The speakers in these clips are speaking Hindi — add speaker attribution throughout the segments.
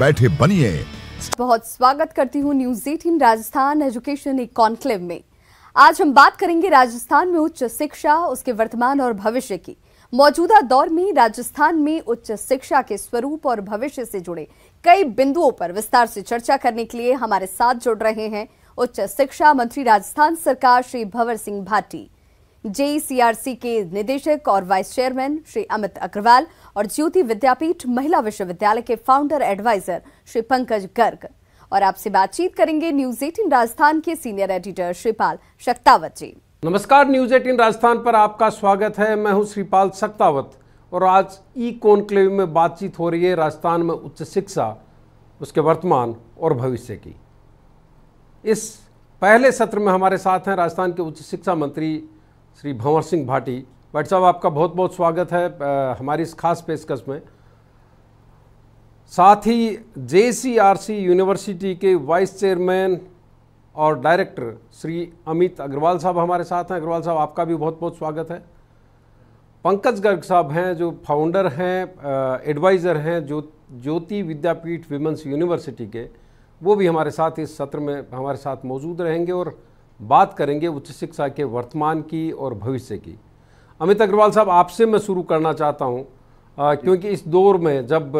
Speaker 1: बैठे बनिए
Speaker 2: बहुत स्वागत करती हूँ न्यूज एटीन राजस्थान एजुकेशन एक कॉन्क्लेव में आज हम बात करेंगे राजस्थान में उच्च शिक्षा उसके वर्तमान और भविष्य की मौजूदा दौर में राजस्थान में उच्च शिक्षा के स्वरूप और भविष्य से जुड़े कई बिंदुओं पर विस्तार से चर्चा करने के लिए हमारे साथ जुड़ रहे हैं उच्च शिक्षा मंत्री राजस्थान सरकार श्री भंवर सिंह भाटी जेईसीआरसी के निदेशक और वाइस चेयरमैन श्री अमित अग्रवाल और ज्योति विद्यापीठ महिला विश्वविद्यालय के फाउंडर एडवाइजर श्री पंकज गर्ग और आपसे बातचीत करेंगे न्यूज एटीन राजस्थान के सीनियर एडिटर श्रीपाल शक्तावत जी
Speaker 3: नमस्कार न्यूज एटीन राजस्थान पर आपका स्वागत है मैं हूं श्रीपाल सक्तावत और आज ई कॉन्क्लेव में बातचीत हो रही है राजस्थान में उच्च शिक्षा उसके वर्तमान और भविष्य की इस पहले सत्र में हमारे साथ हैं राजस्थान के उच्च शिक्षा मंत्री श्री भंवर सिंह भाटी भाटी साहब आपका बहुत बहुत स्वागत है आ, हमारी इस खास पेशकश में साथ ही जे यूनिवर्सिटी के वाइस चेयरमैन और डायरेक्टर श्री अमित अग्रवाल साहब हमारे साथ हैं अग्रवाल साहब आपका भी बहुत बहुत स्वागत है पंकज गर्ग साहब हैं जो फाउंडर हैं एडवाइज़र हैं जो ज्योति विद्यापीठ विमेंस यूनिवर्सिटी के वो भी हमारे साथ इस सत्र में हमारे साथ मौजूद रहेंगे और बात करेंगे उच्च शिक्षा के वर्तमान की और भविष्य की अमित अग्रवाल साहब आपसे मैं शुरू करना चाहता हूँ क्योंकि इस दौर में जब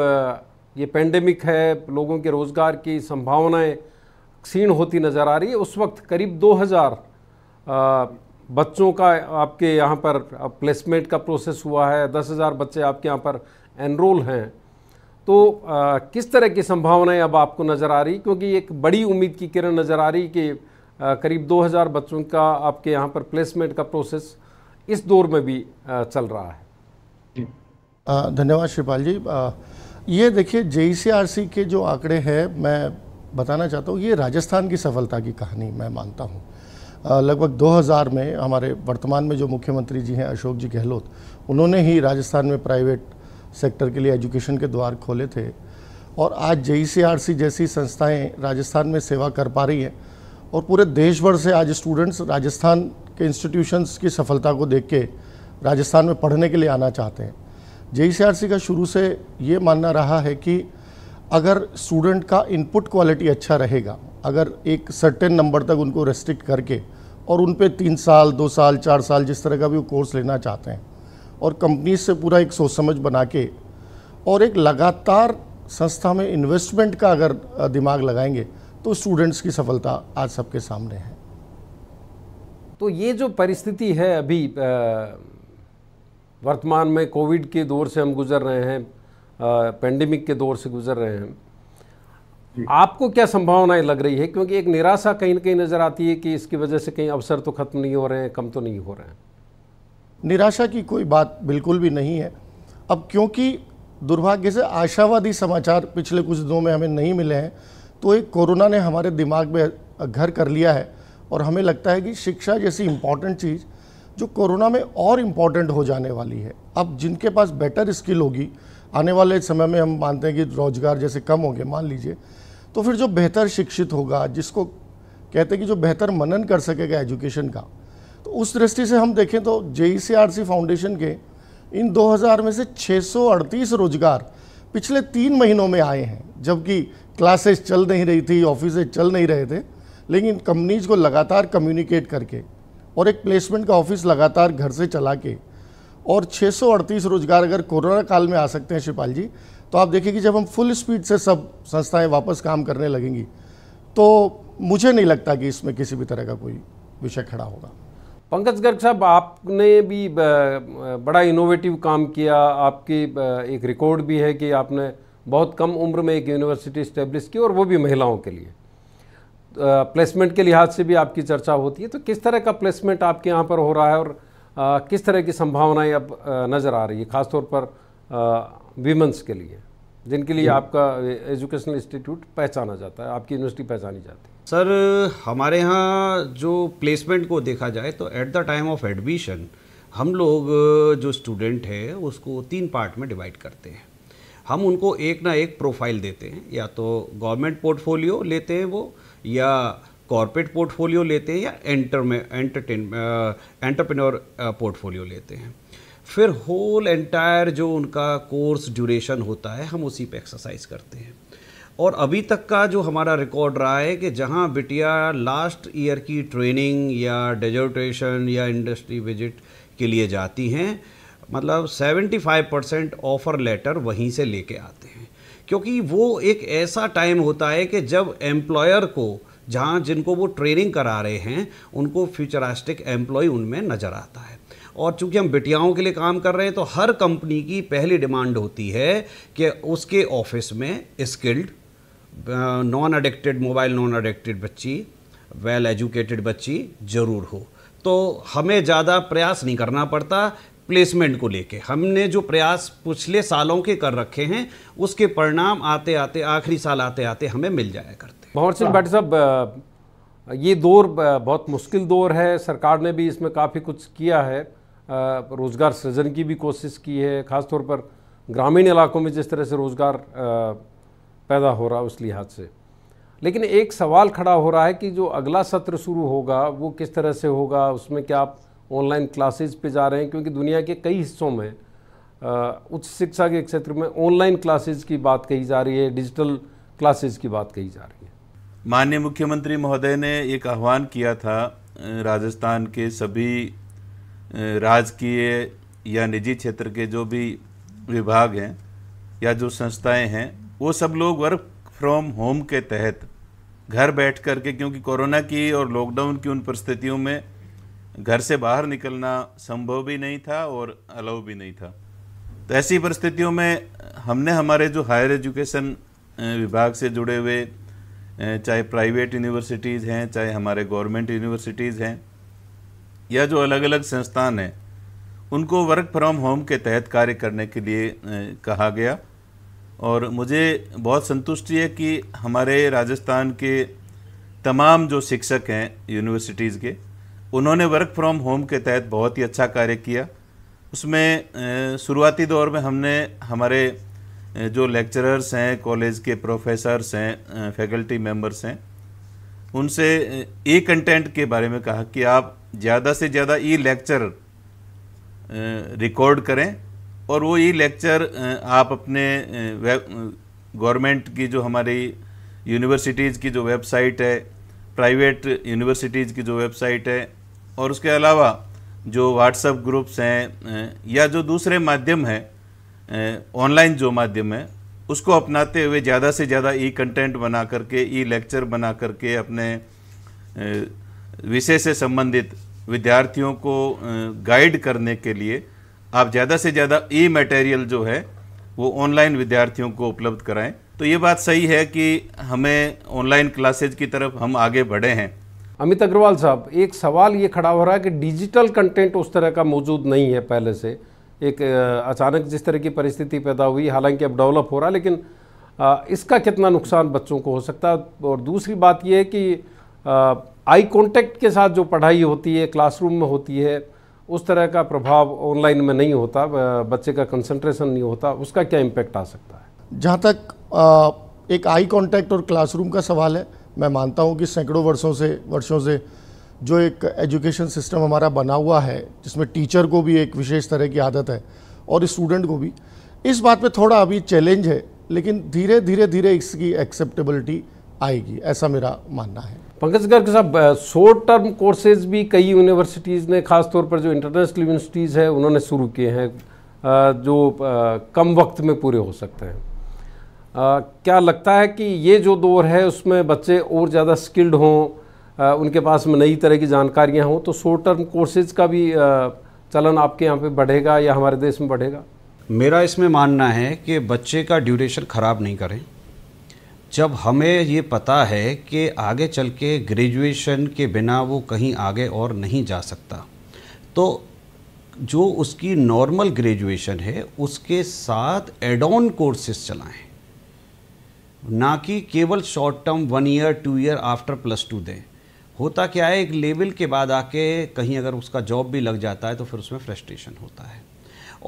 Speaker 3: ये पेंडेमिक है लोगों के रोज़गार की संभावनाएं क्षीण होती नज़र आ रही है उस वक्त करीब 2000 बच्चों का आपके यहाँ पर प्लेसमेंट का प्रोसेस हुआ है 10,000 बच्चे आपके यहाँ पर एनरोल हैं तो किस तरह की संभावनाएं अब आपको नज़र आ रही क्योंकि एक बड़ी उम्मीद की किरण नज़र आ रही कि करीब 2000 बच्चों का आपके यहाँ पर प्लेसमेंट का प्रोसेस इस दौर में भी चल रहा
Speaker 1: है धन्यवाद शिवपाल जी ये देखिए जे e के जो आंकड़े हैं मैं बताना चाहता हूँ ये राजस्थान की सफलता की कहानी मैं मानता हूँ लगभग 2000 में हमारे वर्तमान में जो मुख्यमंत्री जी हैं अशोक जी गहलोत उन्होंने ही राजस्थान में प्राइवेट सेक्टर के लिए एजुकेशन के द्वार खोले थे और आज जे e जैसी संस्थाएं राजस्थान में सेवा कर पा रही हैं और पूरे देश भर से आज स्टूडेंट्स राजस्थान के इंस्टीट्यूशंस की सफलता को देख के राजस्थान में पढ़ने के लिए आना चाहते हैं जे का शुरू से ये मानना रहा है कि अगर स्टूडेंट का इनपुट क्वालिटी अच्छा रहेगा अगर एक सर्टेन नंबर तक उनको रेस्ट्रिक्ट करके और उन पर तीन साल दो साल चार साल जिस तरह का भी वो कोर्स लेना चाहते हैं और कंपनीज से पूरा एक सोच समझ बना के और एक लगातार संस्था में इन्वेस्टमेंट का अगर दिमाग लगाएंगे तो स्टूडेंट्स की सफलता आज सबके सामने है
Speaker 3: तो ये जो परिस्थिति है अभी वर्तमान में कोविड के दौर से हम गुजर रहे हैं पेंडेमिक के दौर से गुजर रहे हैं आपको क्या संभावनाएं लग रही है क्योंकि एक निराशा कहीं ना कहीं नज़र आती है कि इसकी वजह से कहीं अवसर तो ख़त्म नहीं हो रहे हैं कम तो नहीं हो रहे हैं
Speaker 1: निराशा की कोई बात बिल्कुल भी नहीं है अब क्योंकि दुर्भाग्य से आशावादी समाचार पिछले कुछ दिनों में हमें नहीं मिले हैं तो एक कोरोना ने हमारे दिमाग में घर कर लिया है और हमें लगता है कि शिक्षा जैसी इम्पॉर्टेंट चीज़ जो कोरोना में और इम्पॉर्टेंट हो जाने वाली है अब जिनके पास बेटर स्किल होगी आने वाले समय में हम मानते हैं कि रोजगार जैसे कम होंगे मान लीजिए तो फिर जो बेहतर शिक्षित होगा जिसको कहते हैं कि जो बेहतर मनन कर सकेगा एजुकेशन का तो उस दृष्टि से हम देखें तो जे फाउंडेशन e के इन 2000 में से छः रोजगार पिछले तीन महीनों में आए हैं जबकि क्लासेस चल नहीं रही थी ऑफिसेज चल नहीं रहे थे लेकिन कंपनीज को लगातार कम्युनिकेट करके और एक प्लेसमेंट का ऑफिस लगातार घर से चला के और छः रोजगार अगर कोरोना काल में आ सकते हैं शिवपाल जी तो आप देखिए कि जब हम फुल स्पीड से सब संस्थाएं वापस काम करने लगेंगी तो मुझे नहीं लगता कि इसमें किसी भी तरह का कोई विषय खड़ा होगा
Speaker 3: पंकज गर्ग साहब आपने भी बड़ा इनोवेटिव काम किया आपकी एक रिकॉर्ड भी है कि आपने बहुत कम उम्र में एक यूनिवर्सिटी इस्टेब्लिश की और वो भी महिलाओं के लिए प्लेसमेंट के लिहाज से भी आपकी चर्चा होती है तो किस तरह का प्लेसमेंट आपके यहाँ पर हो रहा है और किस तरह की संभावनाएं अब नज़र आ रही है खासतौर पर वीमेंस के लिए जिनके लिए आपका एजुकेशनल इंस्टीट्यूट पहचाना जाता है आपकी यूनिवर्सिटी पहचानी जाती है
Speaker 4: सर हमारे यहाँ जो प्लेसमेंट को देखा जाए तो at the time of admission हम लोग जो स्टूडेंट है उसको तीन पार्ट में डिवाइड करते हैं हम उनको एक ना एक प्रोफाइल देते हैं या तो गवर्नमेंट पोर्टफोलियो लेते हैं वो या कॉरपोरेट पोर्टफोलियो लेते हैं या एंटर में एंटरटेन एंटरप्रेन्योर पोर्टफोलियो लेते हैं फिर होल एंटायर जो उनका कोर्स ड्यूरेशन होता है हम उसी पे एक्सरसाइज करते हैं और अभी तक का जो हमारा रिकॉर्ड रहा है कि जहां बिटिया लास्ट ईयर की ट्रेनिंग या डेजर्टेशन या इंडस्ट्री विजिट के लिए जाती हैं मतलब 75 परसेंट ऑफ़र लेटर वहीं से लेके आते हैं क्योंकि वो एक ऐसा टाइम होता है कि जब एम्प्लॉयर को जहाँ जिनको वो ट्रेनिंग करा रहे हैं उनको फ्यूचरास्टिक एम्प्लॉय उनमें नज़र आता है और चूंकि हम बिटियाओं के लिए काम कर रहे हैं तो हर कंपनी की पहली डिमांड होती है कि उसके ऑफिस में skilled non addicted mobile non addicted बच्ची वेल एजुकेटेड बच्ची ज़रूर हो तो हमें ज़्यादा प्रयास नहीं करना पड़ता प्लेसमेंट को लेके हमने जो प्रयास पिछले सालों के कर रखे हैं उसके परिणाम आते आते आखिरी साल आते आते हमें मिल जाया
Speaker 3: करते मोहन सिंह भट्ट हाँ। साहब ये दौर बहुत मुश्किल दौर है सरकार ने भी इसमें काफ़ी कुछ किया है रोज़गार सृजन की भी कोशिश की है ख़ासतौर पर ग्रामीण इलाकों में जिस तरह से रोज़गार पैदा हो रहा उस लिहाज से लेकिन एक सवाल खड़ा हो रहा है कि जो अगला सत्र शुरू होगा वो किस तरह से होगा उसमें क्या आप ऑनलाइन क्लासेज पे जा रहे हैं क्योंकि दुनिया के कई हिस्सों में उच्च शिक्षा के क्षेत्र में ऑनलाइन क्लासेज की बात कही जा रही है डिजिटल
Speaker 5: क्लासेज की बात कही जा रही है माननीय मुख्यमंत्री महोदय ने एक आह्वान किया था राजस्थान के सभी राजकीय या निजी क्षेत्र के जो भी विभाग हैं या जो संस्थाएं हैं वो सब लोग वर्क फ्रॉम होम के तहत घर बैठ कर के क्योंकि कोरोना की और लॉकडाउन की उन परिस्थितियों में घर से बाहर निकलना संभव भी नहीं था और अलाउ भी नहीं था तो ऐसी परिस्थितियों में हमने हमारे जो हायर एजुकेशन विभाग से जुड़े हुए चाहे प्राइवेट यूनिवर्सिटीज़ हैं चाहे हमारे गवर्नमेंट यूनिवर्सिटीज़ हैं या जो अलग अलग संस्थान हैं उनको वर्क फ्रॉम होम के तहत कार्य करने के लिए कहा गया और मुझे बहुत संतुष्टि है कि हमारे राजस्थान के तमाम जो शिक्षक हैं यूनिवर्सिटीज़ के उन्होंने वर्क फ्रॉम होम के तहत बहुत ही अच्छा कार्य किया उसमें शुरुआती दौर में हमने हमारे जो लेक्चरर्स हैं कॉलेज के प्रोफेसर्स हैं फैकल्टी मेंबर्स हैं उनसे ई कंटेंट के बारे में कहा कि आप ज़्यादा से ज़्यादा ई लेक्चर रिकॉर्ड करें और वो ये लेक्चर आप अपने गवर्नमेंट की जो हमारी यूनिवर्सिटीज़ की जो वेबसाइट है प्राइवेट यूनिवर्सिटीज़ की जो वेबसाइट है और उसके अलावा जो व्हाट्सएप ग्रुप्स हैं या जो दूसरे माध्यम हैं ऑनलाइन जो माध्यम है उसको अपनाते हुए ज़्यादा से ज़्यादा ई कंटेंट बना करके ई लेक्चर बना करके अपने विषय से संबंधित विद्यार्थियों को गाइड करने के लिए आप ज़्यादा से ज़्यादा ई मटेरियल जो है वो ऑनलाइन विद्यार्थियों को उपलब्ध कराएं तो ये बात सही है कि हमें ऑनलाइन क्लासेज की तरफ हम आगे बढ़े हैं अमित अग्रवाल साहब
Speaker 3: एक सवाल ये खड़ा हो रहा है कि डिजिटल कंटेंट उस तरह का मौजूद नहीं है पहले से एक अचानक जिस तरह की परिस्थिति पैदा हुई हालांकि अब डेवलप हो रहा लेकिन इसका कितना नुकसान बच्चों को हो सकता है और दूसरी बात यह है कि आई कॉन्टेक्ट के साथ जो पढ़ाई होती है क्लासरूम में होती है उस तरह का प्रभाव ऑनलाइन में नहीं होता
Speaker 1: बच्चे का कंसंट्रेशन नहीं होता उसका क्या इम्पैक्ट आ सकता है जहाँ तक एक आई कांटेक्ट और क्लासरूम का सवाल है मैं मानता हूँ कि सैकड़ों वर्षों से वर्षों से जो एक एजुकेशन सिस्टम हमारा बना हुआ है जिसमें टीचर को भी एक विशेष तरह की आदत है और स्टूडेंट को भी इस बात पे थोड़ा अभी चैलेंज है लेकिन धीरे धीरे धीरे इसकी एक्सेप्टेबिलिटी आएगी ऐसा मेरा मानना है पंकज गर्ग साहब शॉर्ट टर्म
Speaker 3: कोर्सेज भी कई यूनिवर्सिटीज़ ने खासतौर पर जो इंटरनेशनल यूनिवर्सिटीज़ हैं उन्होंने शुरू किए हैं जो कम वक्त में पूरे हो सकते हैं क्या लगता है कि ये जो दौर है उसमें बच्चे और ज़्यादा स्किल्ड हों उनके पास में नई तरह की जानकारियाँ हों तो शॉर्ट टर्म कोर्सेज का भी चलन आपके यहाँ पे बढ़ेगा या हमारे देश में
Speaker 4: बढ़ेगा मेरा इसमें मानना है कि बच्चे का ड्यूरेशन ख़राब नहीं करें जब हमें ये पता है कि आगे चल के ग्रेजुएशन के बिना वो कहीं आगे और नहीं जा सकता तो जो उसकी नॉर्मल ग्रेजुएशन है उसके साथ एड ऑन कोर्सेस चलाएं ना कि केवल short term one year two year after plus two दें होता क्या है एक लेवल के बाद आके कहीं अगर उसका जॉब भी लग जाता है तो फिर उसमें फ्रस्ट्रेशन होता है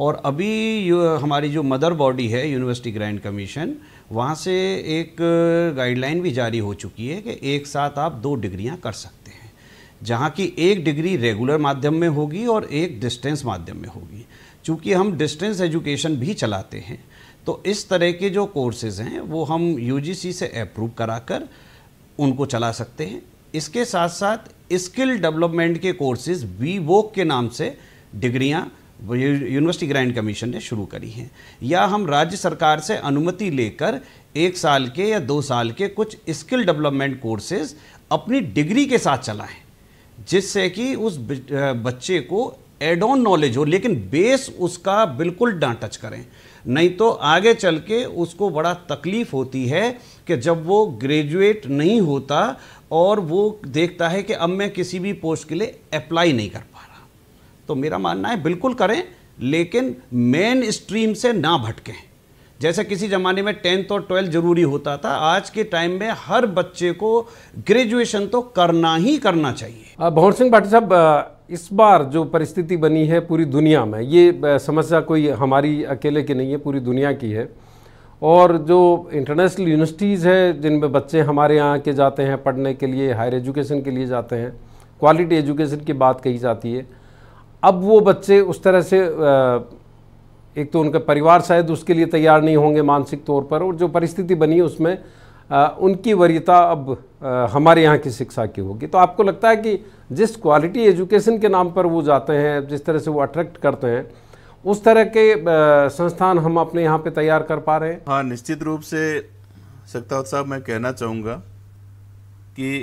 Speaker 4: और अभी हमारी जो मदर बॉडी है यूनिवर्सिटी ग्रैंड कमीशन वहाँ से एक गाइडलाइन भी जारी हो चुकी है कि एक साथ आप दो डिग्रियाँ कर सकते हैं जहाँ की एक डिग्री रेगुलर माध्यम में होगी और एक डिस्टेंस माध्यम में होगी चूँकि हम डिस्टेंस एजुकेशन भी चलाते हैं तो इस तरह के जो कोर्सेज हैं वो हम यूजीसी से अप्रूव कराकर उनको चला सकते हैं इसके साथ साथ स्किल डेवलपमेंट के कोर्सेज वी वोक के नाम से डिग्रियाँ यूनिवर्सिटी ग्रैंड कमीशन ने शुरू करी है या हम राज्य सरकार से अनुमति लेकर एक साल के या दो साल के कुछ स्किल डेवलपमेंट कोर्सेज अपनी डिग्री के साथ चलाएं जिससे कि उस बच्चे को एड ऑन नॉलेज हो लेकिन बेस उसका बिल्कुल ना टच करें नहीं तो आगे चल के उसको बड़ा तकलीफ़ होती है कि जब वो ग्रेजुएट नहीं होता और वो देखता है कि अब मैं किसी भी पोस्ट के लिए अप्लाई नहीं कर तो मेरा मानना है बिल्कुल करें लेकिन मेन स्ट्रीम से ना भटकें जैसे किसी ज़माने में टेंथ और ट्वेल्थ ज़रूरी होता था आज के टाइम में हर बच्चे को ग्रेजुएशन तो करना ही करना चाहिए भवन
Speaker 3: सिंह भाटी साहब इस बार जो परिस्थिति बनी है पूरी दुनिया में ये समस्या कोई हमारी अकेले की नहीं है पूरी दुनिया की है और जो इंटरनेशनल यूनिवर्सिटीज़ है जिनमें बच्चे हमारे यहाँ के जाते हैं पढ़ने के लिए हायर एजुकेशन के लिए जाते हैं क्वालिटी एजुकेशन की बात कही जाती है अब वो बच्चे उस तरह से एक तो उनका परिवार शायद उसके लिए तैयार नहीं होंगे मानसिक तौर पर और जो परिस्थिति बनी है उसमें उनकी वरीयता अब हमारे यहाँ की शिक्षा की होगी तो आपको लगता है कि जिस क्वालिटी एजुकेशन के नाम पर वो जाते हैं जिस तरह से वो अट्रैक्ट करते हैं उस तरह के
Speaker 5: संस्थान हम अपने यहाँ पे तैयार कर पा रहे हैं हाँ निश्चित रूप से सकता साहब मैं कहना चाहूँगा कि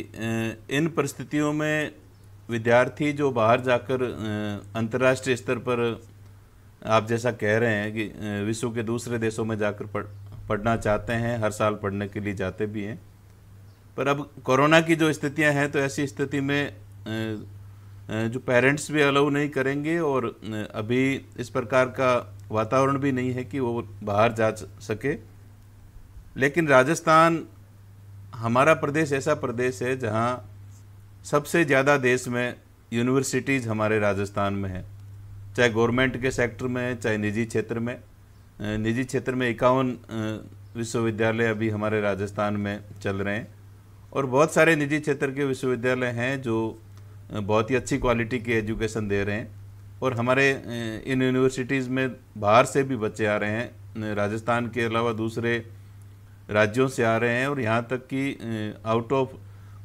Speaker 5: इन परिस्थितियों में विद्यार्थी जो बाहर जाकर अंतर्राष्ट्रीय स्तर पर आप जैसा कह रहे हैं कि विश्व के दूसरे देशों में जाकर पढ़ पढ़ना चाहते हैं हर साल पढ़ने के लिए जाते भी हैं पर अब कोरोना की जो स्थितियां हैं तो ऐसी स्थिति में जो पेरेंट्स भी अलाउ नहीं करेंगे और अभी इस प्रकार का वातावरण भी नहीं है कि वो बाहर जा सके लेकिन राजस्थान हमारा प्रदेश ऐसा प्रदेश है जहाँ सबसे ज़्यादा देश में यूनिवर्सिटीज़ हमारे राजस्थान में हैं चाहे गवर्नमेंट के सेक्टर में चाहे निजी क्षेत्र में निजी क्षेत्र में इक्यावन विश्वविद्यालय अभी हमारे राजस्थान में चल रहे हैं और बहुत सारे निजी क्षेत्र के विश्वविद्यालय हैं जो बहुत ही अच्छी क्वालिटी की एजुकेशन दे रहे हैं और हमारे इन यूनिवर्सिटीज़ में बाहर से भी बच्चे आ रहे हैं राजस्थान के अलावा दूसरे राज्यों से आ रहे हैं और यहाँ तक कि आउट ऑफ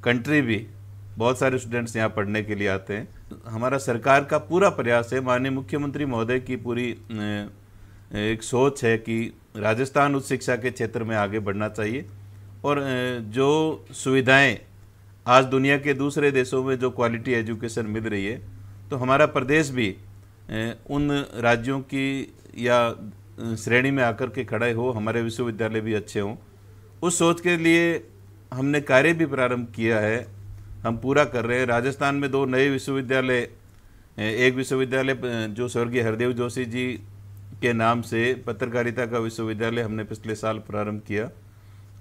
Speaker 5: कंट्री भी बहुत सारे स्टूडेंट्स यहाँ पढ़ने के लिए आते हैं तो हमारा सरकार का पूरा प्रयास है माननीय मुख्यमंत्री महोदय की पूरी एक सोच है कि राजस्थान उच्च शिक्षा के क्षेत्र में आगे बढ़ना चाहिए और जो सुविधाएं आज दुनिया के दूसरे देशों में जो क्वालिटी एजुकेशन मिल रही है तो हमारा प्रदेश भी उन राज्यों की या श्रेणी में आकर के खड़े हो हमारे विश्वविद्यालय भी अच्छे हों उस सोच के लिए हमने कार्य भी प्रारंभ किया है हम पूरा कर रहे हैं राजस्थान में दो नए विश्वविद्यालय एक विश्वविद्यालय जो स्वर्गीय हरदेव जोशी जी के नाम से पत्रकारिता का विश्वविद्यालय हमने पिछले साल प्रारंभ किया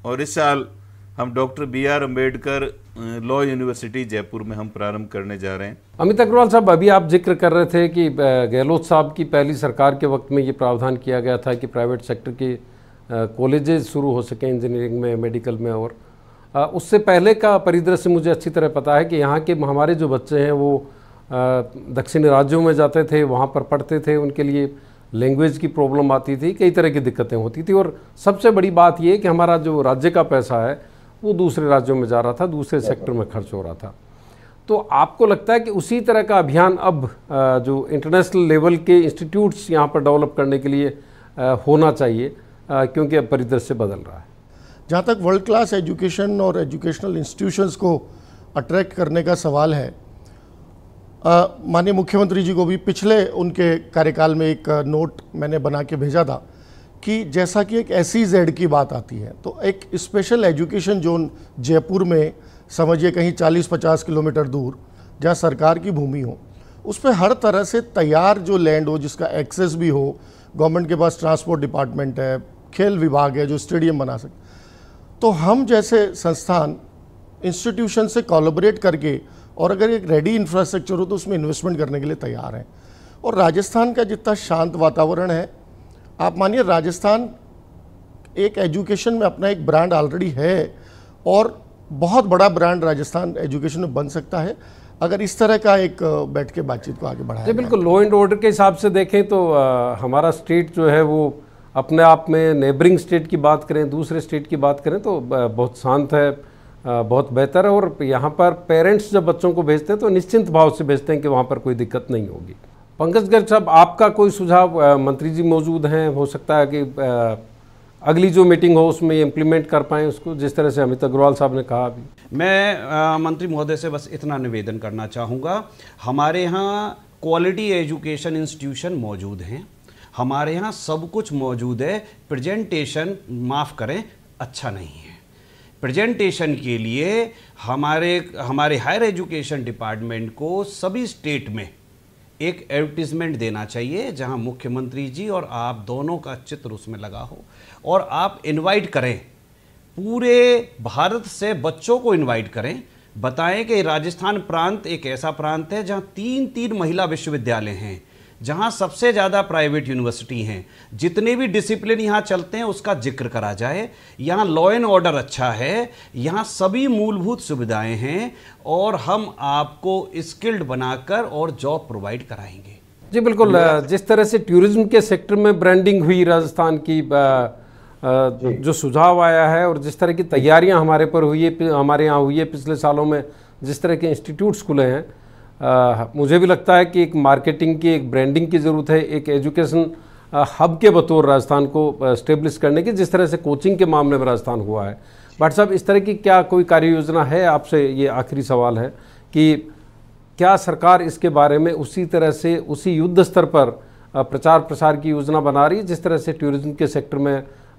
Speaker 5: और इस साल हम doctor B R Ambedkar law university Jaipur में हम प्रारंभ करने जा रहे हैं
Speaker 3: अमित अग्रवाल साहब अभी आप जिक्र कर रहे थे कि गहलोत साहब की पहली सरकार के वक्त में ये प्रावधान किया गया था कि प्राइवेट सेक्टर के कॉलेजेस शुरू हो सके इंजीनियरिंग में मेडिकल में और उससे पहले का परिदृश्य मुझे अच्छी तरह पता है कि यहाँ के हमारे जो बच्चे हैं वो दक्षिण राज्यों में जाते थे वहाँ पर पढ़ते थे उनके लिए लैंग्वेज की प्रॉब्लम आती थी कई तरह की दिक्कतें होती थी और सबसे बड़ी बात ये कि हमारा जो राज्य का पैसा है वो दूसरे राज्यों में जा रहा था दूसरे सेक्टर में खर्च हो रहा था तो आपको लगता है कि उसी तरह का अभियान अब जो इंटरनेशनल लेवल के इंस्टीट्यूट्स यहाँ पर डेवलप करने के लिए होना चाहिए क्योंकि अब परिदृश्य बदल रहा है
Speaker 1: जहाँ तक वर्ल्ड क्लास एजुकेशन और एजुकेशनल इंस्टीट्यूशंस को अट्रैक्ट करने का सवाल है माननीय मुख्यमंत्री जी को भी पिछले उनके कार्यकाल में एक नोट मैंने बना के भेजा था कि जैसा कि एक ऐसी जेड e की बात आती है तो एक स्पेशल एजुकेशन जोन जयपुर में समझिए कहीं 40-50 किलोमीटर दूर जहाँ सरकार की भूमि हो उस पर हर तरह से तैयार जो लैंड हो जिसका एक्सेस भी हो गवर्नमेंट के पास ट्रांसपोर्ट डिपार्टमेंट है खेल विभाग है जो स्टेडियम बना सके तो हम जैसे संस्थान इंस्टीट्यूशन से कॉलोबरेट करके और अगर एक रेडी इंफ्रास्ट्रक्चर हो तो उसमें इन्वेस्टमेंट करने के लिए तैयार हैं और राजस्थान का जितना शांत वातावरण है आप मानिए राजस्थान एक एजुकेशन में अपना एक ब्रांड ऑलरेडी है और बहुत बड़ा ब्रांड राजस्थान एजुकेशन में बन सकता है अगर इस तरह का एक बैठ के बातचीत को आगे बढ़ाया
Speaker 3: जी बिल्कुल लॉ एंड ऑर्डर के हिसाब से देखें तो आ, हमारा स्टेट जो है वो अपने आप में नेबरिंग स्टेट की बात करें दूसरे स्टेट की बात करें तो बहुत शांत है बहुत बेहतर है और यहाँ पर पेरेंट्स जब बच्चों को भेजते हैं तो निश्चिंत भाव से भेजते हैं कि वहाँ पर कोई दिक्कत नहीं होगी पंकज गर्ग साहब आपका कोई सुझाव मंत्री जी मौजूद हैं हो सकता है कि अगली जो मीटिंग हो उसमें इम्प्लीमेंट कर पाएँ उसको जिस तरह
Speaker 4: से अमित अग्रवाल साहब ने कहा अभी मैं आ, मंत्री महोदय से बस इतना निवेदन करना चाहूँगा हमारे यहाँ क्वालिटी एजुकेशन इंस्टीट्यूशन मौजूद हैं हमारे यहाँ सब कुछ मौजूद है प्रेजेंटेशन माफ़ करें अच्छा नहीं है प्रेजेंटेशन के लिए हमारे हमारे हायर एजुकेशन डिपार्टमेंट को सभी स्टेट में एक एडवर्टिजमेंट देना चाहिए जहां मुख्यमंत्री जी और आप दोनों का चित्र उसमें लगा हो और आप इनवाइट करें पूरे भारत से बच्चों को इनवाइट करें बताएं कि राजस्थान प्रांत एक ऐसा प्रांत है जहां तीन तीन महिला विश्वविद्यालय हैं जहां सबसे ज़्यादा प्राइवेट यूनिवर्सिटी हैं जितने भी डिसिप्लिन यहां चलते हैं उसका जिक्र करा जाए यहां लॉ एंड ऑर्डर अच्छा है यहां सभी मूलभूत सुविधाएं हैं और हम आपको स्किल्ड बनाकर और जॉब प्रोवाइड कराएंगे
Speaker 3: जी बिल्कुल जिस तरह से टूरिज्म के सेक्टर में ब्रांडिंग हुई राजस्थान की जो सुझाव आया है और जिस तरह की तैयारियां हमारे पर हुई है हमारे यहाँ हुई है पिछले सालों में जिस तरह के इंस्टीट्यूट्स खुले हैं आ, मुझे भी लगता है कि एक मार्केटिंग की एक ब्रांडिंग की ज़रूरत है एक एजुकेशन हब के बतौर राजस्थान को स्टेब्लिश करने की जिस तरह से कोचिंग के मामले में राजस्थान हुआ है बट साहब इस तरह की क्या कोई कार्य योजना है आपसे ये आखिरी सवाल है कि क्या सरकार इसके बारे में उसी तरह से उसी युद्ध स्तर पर प्रचार प्रसार की योजना बना रही है जिस तरह से टूरिज्म के सेक्टर में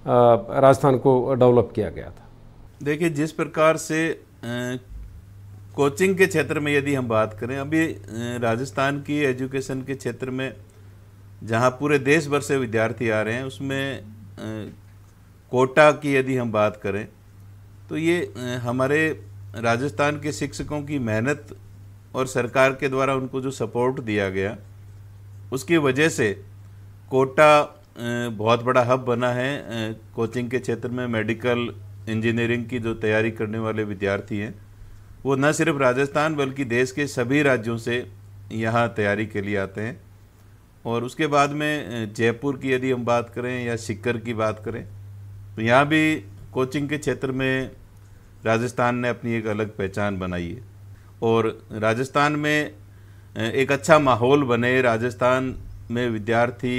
Speaker 3: राजस्थान को डेवलप किया
Speaker 5: गया था देखिए जिस प्रकार से कोचिंग के क्षेत्र में यदि हम बात करें अभी राजस्थान की एजुकेशन के क्षेत्र में जहाँ पूरे देश भर से विद्यार्थी आ रहे हैं उसमें कोटा की यदि हम बात करें तो ये हमारे राजस्थान के शिक्षकों की मेहनत और सरकार के द्वारा उनको जो सपोर्ट दिया गया उसकी वजह से कोटा बहुत बड़ा हब बना है कोचिंग के क्षेत्र में मेडिकल इंजीनियरिंग की जो तैयारी करने वाले विद्यार्थी हैं वो न सिर्फ राजस्थान बल्कि देश के सभी राज्यों से यहाँ तैयारी के लिए आते हैं और उसके बाद में जयपुर की यदि हम बात करें या सिक्कर की बात करें तो यहाँ भी कोचिंग के क्षेत्र में राजस्थान ने अपनी एक अलग पहचान बनाई है और राजस्थान में एक अच्छा माहौल बने राजस्थान में विद्यार्थी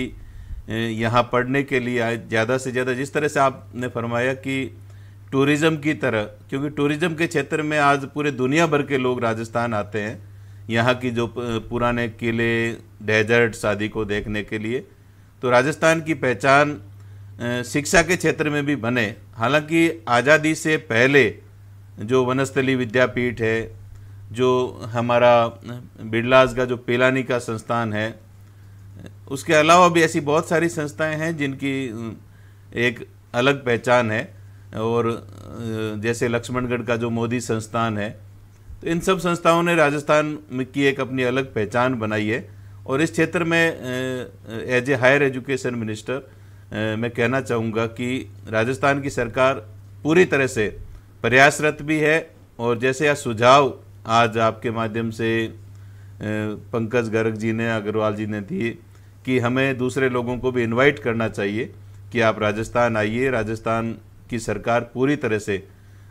Speaker 5: यहाँ पढ़ने के लिए आए ज़्यादा से ज़्यादा जिस तरह से आपने फरमाया कि टूरिज़्म की तरह क्योंकि टूरिज़्म के क्षेत्र में आज पूरे दुनिया भर के लोग राजस्थान आते हैं यहाँ की जो पुराने किले डेजर्ट्स आदि को देखने के लिए तो राजस्थान की पहचान शिक्षा के क्षेत्र में भी बने हालांकि आज़ादी से पहले जो वनस्थली विद्यापीठ है जो हमारा बिड़लास का जो पेलानी का संस्थान है उसके अलावा भी ऐसी बहुत सारी संस्थाएं हैं जिनकी एक अलग पहचान है और जैसे लक्ष्मणगढ़ का जो मोदी संस्थान है तो इन सब संस्थाओं ने राजस्थान में की एक अपनी अलग पहचान बनाई है और इस क्षेत्र में as a higher education minister मैं कहना चाहूँगा कि राजस्थान की सरकार पूरी तरह से प्रयासरत भी है और जैसे यह सुझाव आज आपके माध्यम से पंकज गर्ग जी ने अग्रवाल जी ने दिए कि हमें दूसरे लोगों को भी इनवाइट करना चाहिए कि आप राजस्थान आइए राजस्थान की सरकार पूरी तरह से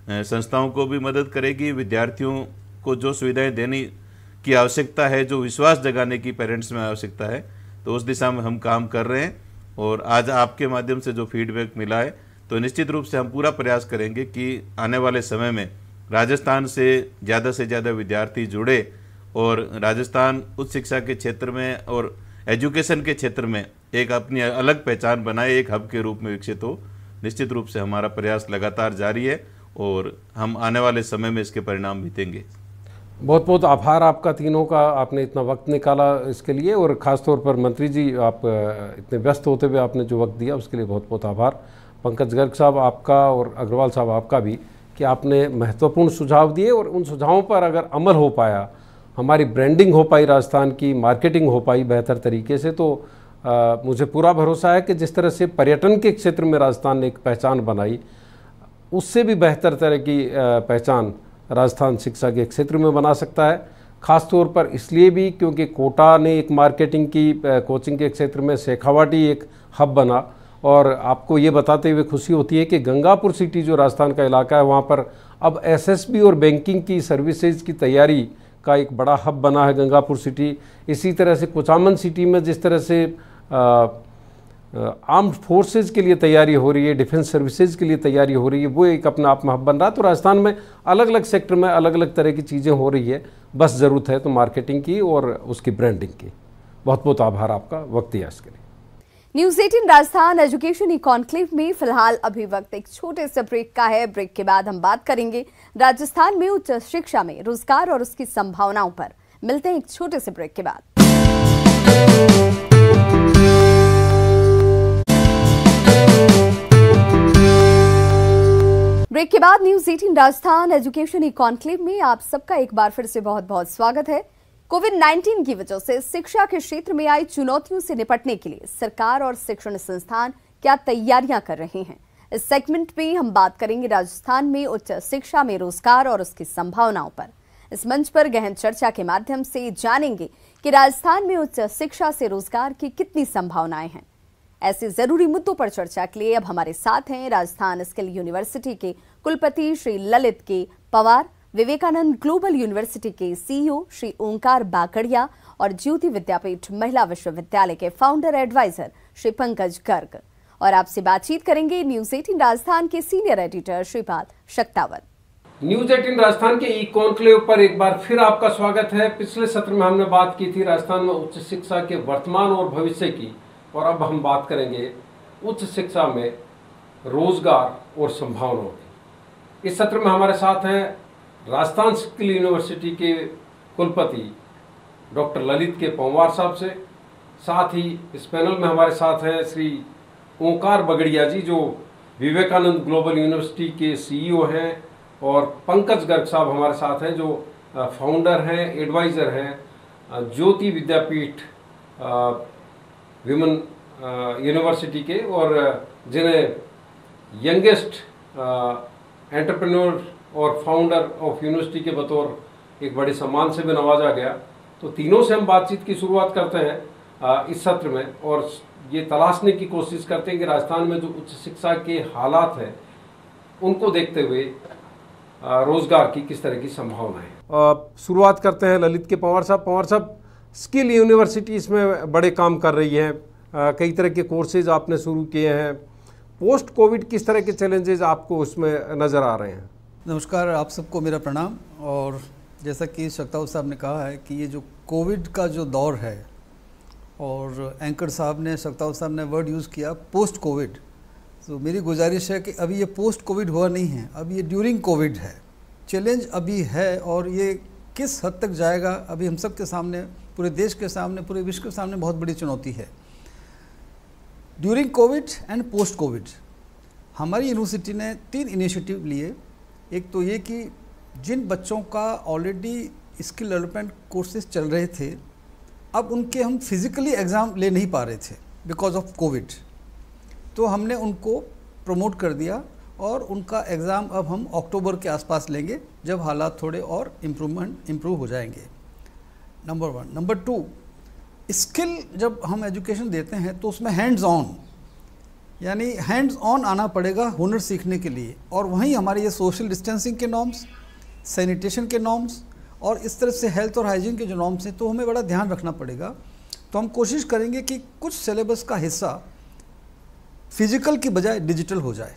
Speaker 5: संस्थाओं को भी मदद करेगी विद्यार्थियों को जो सुविधाएं देने की आवश्यकता है जो विश्वास जगाने की पेरेंट्स में आवश्यकता है तो उस दिशा में हम काम कर रहे हैं और आज आपके माध्यम से जो फीडबैक मिला है तो निश्चित रूप से हम पूरा प्रयास करेंगे कि आने वाले समय में राजस्थान से ज़्यादा से ज़्यादा विद्यार्थी जुड़े और राजस्थान उच्च शिक्षा के क्षेत्र में और एजुकेशन के क्षेत्र में एक अपनी अलग पहचान बनाए एक हब के रूप में विकसित हो निश्चित रूप से हमारा प्रयास लगातार जारी है और हम आने वाले समय में इसके परिणाम भी देंगे
Speaker 3: बहुत बहुत आभार आपका तीनों का आपने इतना वक्त निकाला इसके लिए और ख़ास तौर पर मंत्री जी आप इतने व्यस्त होते हुए आपने जो वक्त दिया उसके लिए बहुत बहुत आभार पंकज गर्ग साहब आपका और अग्रवाल साहब आपका भी कि आपने महत्वपूर्ण सुझाव दिए और उन सुझावों पर अगर अमल हो पाया हमारी ब्रांडिंग हो पाई राजस्थान की मार्केटिंग हो पाई बेहतर तरीके से तो आ, मुझे पूरा भरोसा है कि जिस तरह से पर्यटन के क्षेत्र में राजस्थान ने एक पहचान बनाई उससे भी बेहतर तरह की पहचान राजस्थान शिक्षा के क्षेत्र में बना सकता है ख़ास तौर पर इसलिए भी क्योंकि कोटा ने एक मार्केटिंग की कोचिंग के क्षेत्र में शेखावाटी एक हब बना और आपको ये बताते हुए खुशी होती है कि गंगापुर सिटी जो राजस्थान का इलाका है वहाँ पर अब एसएसबी और बैंकिंग की सर्विसेज की तैयारी का एक बड़ा हब बना है गंगापुर सिटी इसी तरह से कुचामन सिटी में जिस तरह से आर्म्ड फोर्सेज के लिए तैयारी हो रही है डिफेंस सर्विसेज के लिए तैयारी हो रही है वो एक अपना आप महब बन रहा है तो राजस्थान में अलग अलग सेक्टर में अलग अलग तरह की चीज़ें हो रही है बस ज़रूरत है तो मार्केटिंग की और उसकी ब्रांडिंग की बहुत बहुत आभार आपका वक्त याद करें
Speaker 2: news eighteen Rajasthan education conclave में फिलहाल अभी वक्त एक छोटे से ब्रेक का है ब्रेक के बाद हम बात करेंगे राजस्थान में उच्च शिक्षा में रोजगार और उसकी संभावनाओं पर मिलते हैं एक छोटे से ब्रेक के बाद ब्रेक के बाद news eighteen Rajasthan education conclave में आप सबका एक बार फिर से बहुत बहुत स्वागत है कोविड 19 की वजह से शिक्षा के क्षेत्र में आई चुनौतियों से निपटने के लिए सरकार और शिक्षण संस्थान क्या तैयारियां कर रहे हैं इस सेगमेंट में हम बात करेंगे राजस्थान में उच्च शिक्षा में रोजगार और उसकी संभावनाओं पर इस मंच पर गहन चर्चा के माध्यम से जानेंगे कि राजस्थान में उच्च शिक्षा से रोजगार की कितनी संभावनाएं हैं ऐसे जरूरी मुद्दों पर चर्चा के लिए अब हमारे साथ हैं राजस्थान स्किल यूनिवर्सिटी के कुलपति Shri Lalit K Pawar Vivekananda global university के सीईओ श्री ओंकार बाकड़िया और ज्योति विद्यापीठ महिला विश्वविद्यालय के फाउंडर एडवाइजर श्री पंकज गर्ग और आपसे बातचीत करेंगे न्यूज एटीन राजस्थान के senior editor Shripal Shaktawat
Speaker 3: news eighteen Rajasthan के ई कॉन्क्लेव पर एक बार फिर आपका स्वागत है पिछले सत्र में हमने बात की थी राजस्थान में उच्च शिक्षा के वर्तमान और भविष्य की और अब हम बात करेंगे उच्च शिक्षा में रोजगार और संभावनाओं की इस सत्र में हमारे साथ हैं राजस्थान स्किल यूनिवर्सिटी के कुलपति डॉक्टर ललित के पंवार साहब से साथ ही इस पैनल में हमारे साथ हैं श्री ओंकार बगड़िया जी जो विवेकानंद ग्लोबल यूनिवर्सिटी के सीईओ हैं और पंकज गर्ग साहब हमारे साथ हैं जो फाउंडर हैं एडवाइज़र हैं ज्योति विद्यापीठ वीमेन यूनिवर्सिटी के और जिन्हें यंगेस्ट एंटरप्रेन्योर और फाउंडर ऑफ यूनिवर्सिटी के बतौर एक बड़े सम्मान से भी नवाजा गया तो तीनों से हम बातचीत की शुरुआत करते हैं uh, इस सत्र में और ये तलाशने की कोशिश करते हैं कि राजस्थान में जो उच्च शिक्षा के हालात हैं उनको देखते हुए uh, रोज़गार की किस तरह की संभावना है शुरुआत करते हैं ललित के पवार साहब पवार साहब स्किल यूनिवर्सिटी इसमें बड़े काम कर रही है कई तरह के कोर्सेज आपने शुरू किए हैं पोस्ट कोविड किस तरह के चैलेंजेस आपको उसमें नज़र आ रहे हैं
Speaker 6: नमस्कार आप सबको मेरा प्रणाम और जैसा कि शक्ताव साहब ने कहा है कि ये जो कोविड का जो दौर है और एंकर साहब ने शक्ताव साहब ने वर्ड यूज़ किया पोस्ट कोविड तो मेरी गुजारिश है कि अभी ये पोस्ट कोविड हुआ नहीं है अब ये ड्यूरिंग कोविड है चैलेंज अभी है और ये किस हद तक जाएगा अभी हम सब के सामने पूरे देश के सामने पूरे विश्व के सामने बहुत बड़ी चुनौती है during covid and post covid हमारी यूनिवर्सिटी ने तीन इनिशिएटिव लिए एक तो ये कि जिन बच्चों का ऑलरेडी स्किल डेवलपमेंट कोर्सेज चल रहे थे अब उनके हम फिज़िकली एग्ज़ाम ले नहीं पा रहे थे बिकॉज ऑफ कोविड तो हमने उनको प्रमोट कर दिया और उनका एग्ज़ाम अब हम अक्टूबर के आसपास लेंगे जब हालात थोड़े और इम्प्रूवमेंट इम्प्रूव हो जाएंगे number one number two skill जब हम एजुकेशन देते हैं तो उसमें हैंड्स ऑन यानी हैंड्स ऑन आना पड़ेगा हुनर सीखने के लिए और वहीं हमारे ये सोशल डिस्टेंसिंग के नॉर्म्स सैनिटेशन के नॉर्म्स और इस तरह से हेल्थ और हाइजीन के जो नॉर्म्स हैं तो हमें बड़ा ध्यान रखना पड़ेगा तो हम कोशिश करेंगे कि कुछ सिलेबस का हिस्सा फिजिकल की बजाय डिजिटल हो जाए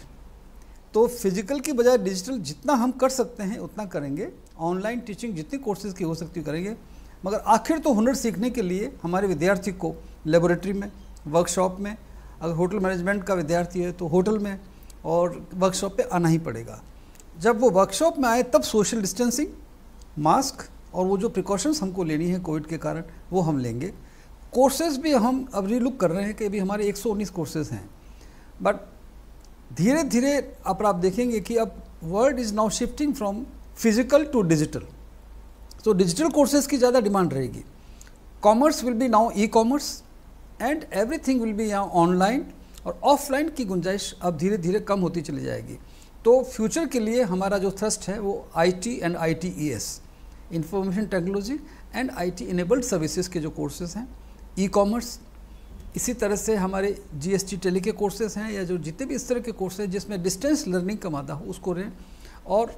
Speaker 6: तो फिजिकल की बजाय डिजिटल जितना हम कर सकते हैं उतना करेंगे ऑनलाइन टीचिंग जितनी कोर्सेज की हो सकती करेंगे मगर आखिर तो हुनर सीखने के लिए हमारे विद्यार्थी को लेबोरेटरी में वर्कशॉप में अगर होटल मैनेजमेंट का विद्यार्थी है तो होटल में और वर्कशॉप पे आना ही पड़ेगा जब वो वर्कशॉप में आए तब सोशल डिस्टेंसिंग मास्क और वो जो प्रिकॉशंस हमको लेनी है कोविड के कारण वो हम लेंगे कोर्सेज भी हम अब रीलुक कर रहे हैं कि अभी हमारे 119 कोर्सेज हैं बट धीरे धीरे अपर आप देखेंगे कि अब world is now shifting from physical to digital so digital courses की ज़्यादा डिमांड रहेगी commerce will be now e commerce and everything will be यहाँ ऑनलाइन और ऑफलाइन की गुंजाइश अब धीरे धीरे कम होती चली जाएगी तो फ्यूचर के लिए हमारा जो थ्रस्ट है वो IT and S information technology and IT enabled services के जो कोर्सेज हैं ई कॉमर्स इसी तरह से हमारे जीएसटी टेली के कोर्सेज हैं या जो जितने भी इस तरह के कोर्सेज हैं जिसमें डिस्टेंस लर्निंग का मादा हो उसको रहें और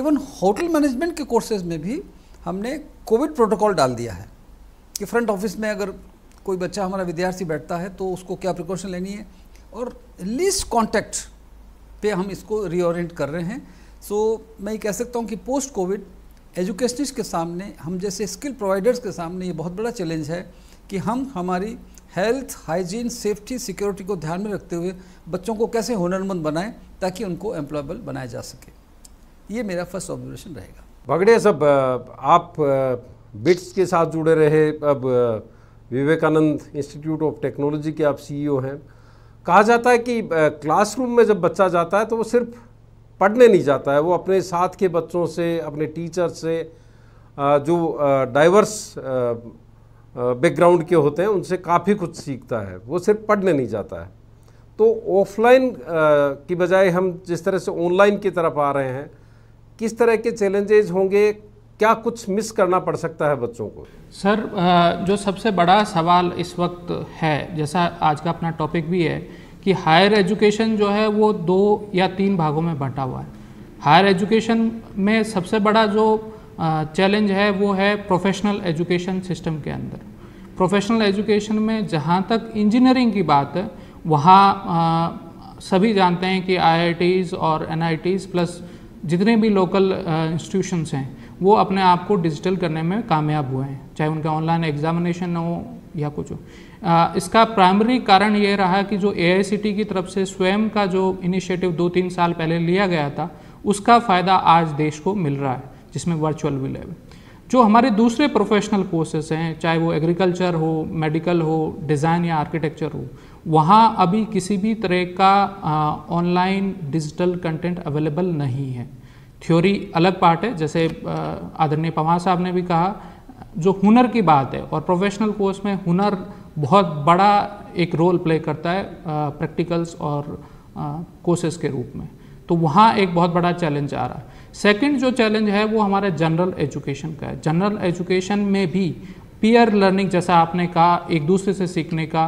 Speaker 6: इवन होटल मैनेजमेंट के कोर्सेज में भी हमने कोविड प्रोटोकॉल डाल दिया है कि फ्रंट ऑफिस में अगर कोई बच्चा हमारा विद्यार्थी बैठता है तो उसको क्या प्रिकॉशन लेनी है और लीस कॉन्टैक्ट पे हम इसको रिओरेंट कर रहे हैं सो so, मैं ये कह सकता हूँ कि पोस्ट कोविड एजुकेशनिस्ट के सामने हम जैसे स्किल प्रोवाइडर्स के सामने ये बहुत बड़ा चैलेंज है कि हम हमारी हेल्थ हाइजीन सेफ्टी सिक्योरिटी को ध्यान में रखते हुए बच्चों को कैसे हुनरमंद बनाएं ताकि उनको एम्प्लॉयबल बनाया जा सके ये मेरा फर्स्ट ऑब्जर्वेशन रहेगा
Speaker 3: भगड़े सब आप बिट्स के साथ जुड़े रहे अब विवेकानंद इंस्टीट्यूट ऑफ टेक्नोलॉजी के आप सीईओ e हैं कहा जाता है कि क्लासरूम में जब बच्चा जाता है तो वो सिर्फ पढ़ने नहीं जाता है वो अपने साथ के बच्चों से अपने टीचर से जो डाइवर्स बैकग्राउंड के होते हैं उनसे काफ़ी कुछ सीखता है वो सिर्फ पढ़ने नहीं जाता है तो ऑफलाइन की बजाय हम जिस तरह से ऑनलाइन की तरफ आ रहे हैं किस तरह के चैलेंजेज होंगे क्या कुछ मिस करना पड़ सकता है बच्चों को
Speaker 7: सर जो सबसे बड़ा सवाल इस वक्त है जैसा आज का अपना टॉपिक भी है कि हायर एजुकेशन जो है वो दो या तीन भागों में बंटा हुआ है हायर एजुकेशन में सबसे बड़ा जो चैलेंज है वो है प्रोफेशनल एजुकेशन सिस्टम के अंदर प्रोफेशनल एजुकेशन में जहाँ तक इंजीनियरिंग की बात है वहाँ सभी जानते हैं कि आई और एन प्लस जितने भी लोकल इंस्टीट्यूशंस uh, हैं वो अपने आप को डिजिटल करने में कामयाब हुए हैं चाहे उनका ऑनलाइन एग्जामिनेशन हो या कुछ हो uh, इसका प्राइमरी कारण ये रहा कि जो ए की तरफ से स्वयं का जो इनिशिएटिव दो तीन साल पहले लिया गया था उसका फ़ायदा आज देश को मिल रहा है जिसमें वर्चुअल भी लेवल जो हमारे दूसरे प्रोफेशनल कोर्सेस हैं चाहे वो एग्रीकल्चर हो मेडिकल हो डिज़ाइन या आर्किटेक्चर हो वहाँ अभी किसी भी तरह का ऑनलाइन डिजिटल कंटेंट अवेलेबल नहीं है थ्योरी अलग पार्ट है जैसे आदरणीय पवार साहब ने भी कहा जो हुनर की बात है और प्रोफेशनल कोर्स में हुनर बहुत बड़ा एक रोल प्ले करता है प्रैक्टिकल्स और कोर्सेज के रूप में तो वहाँ एक बहुत बड़ा चैलेंज आ रहा है सेकेंड जो चैलेंज है वो हमारे जनरल एजुकेशन का है जनरल एजुकेशन में भी पीयर लर्निंग जैसा आपने कहा एक दूसरे से सीखने का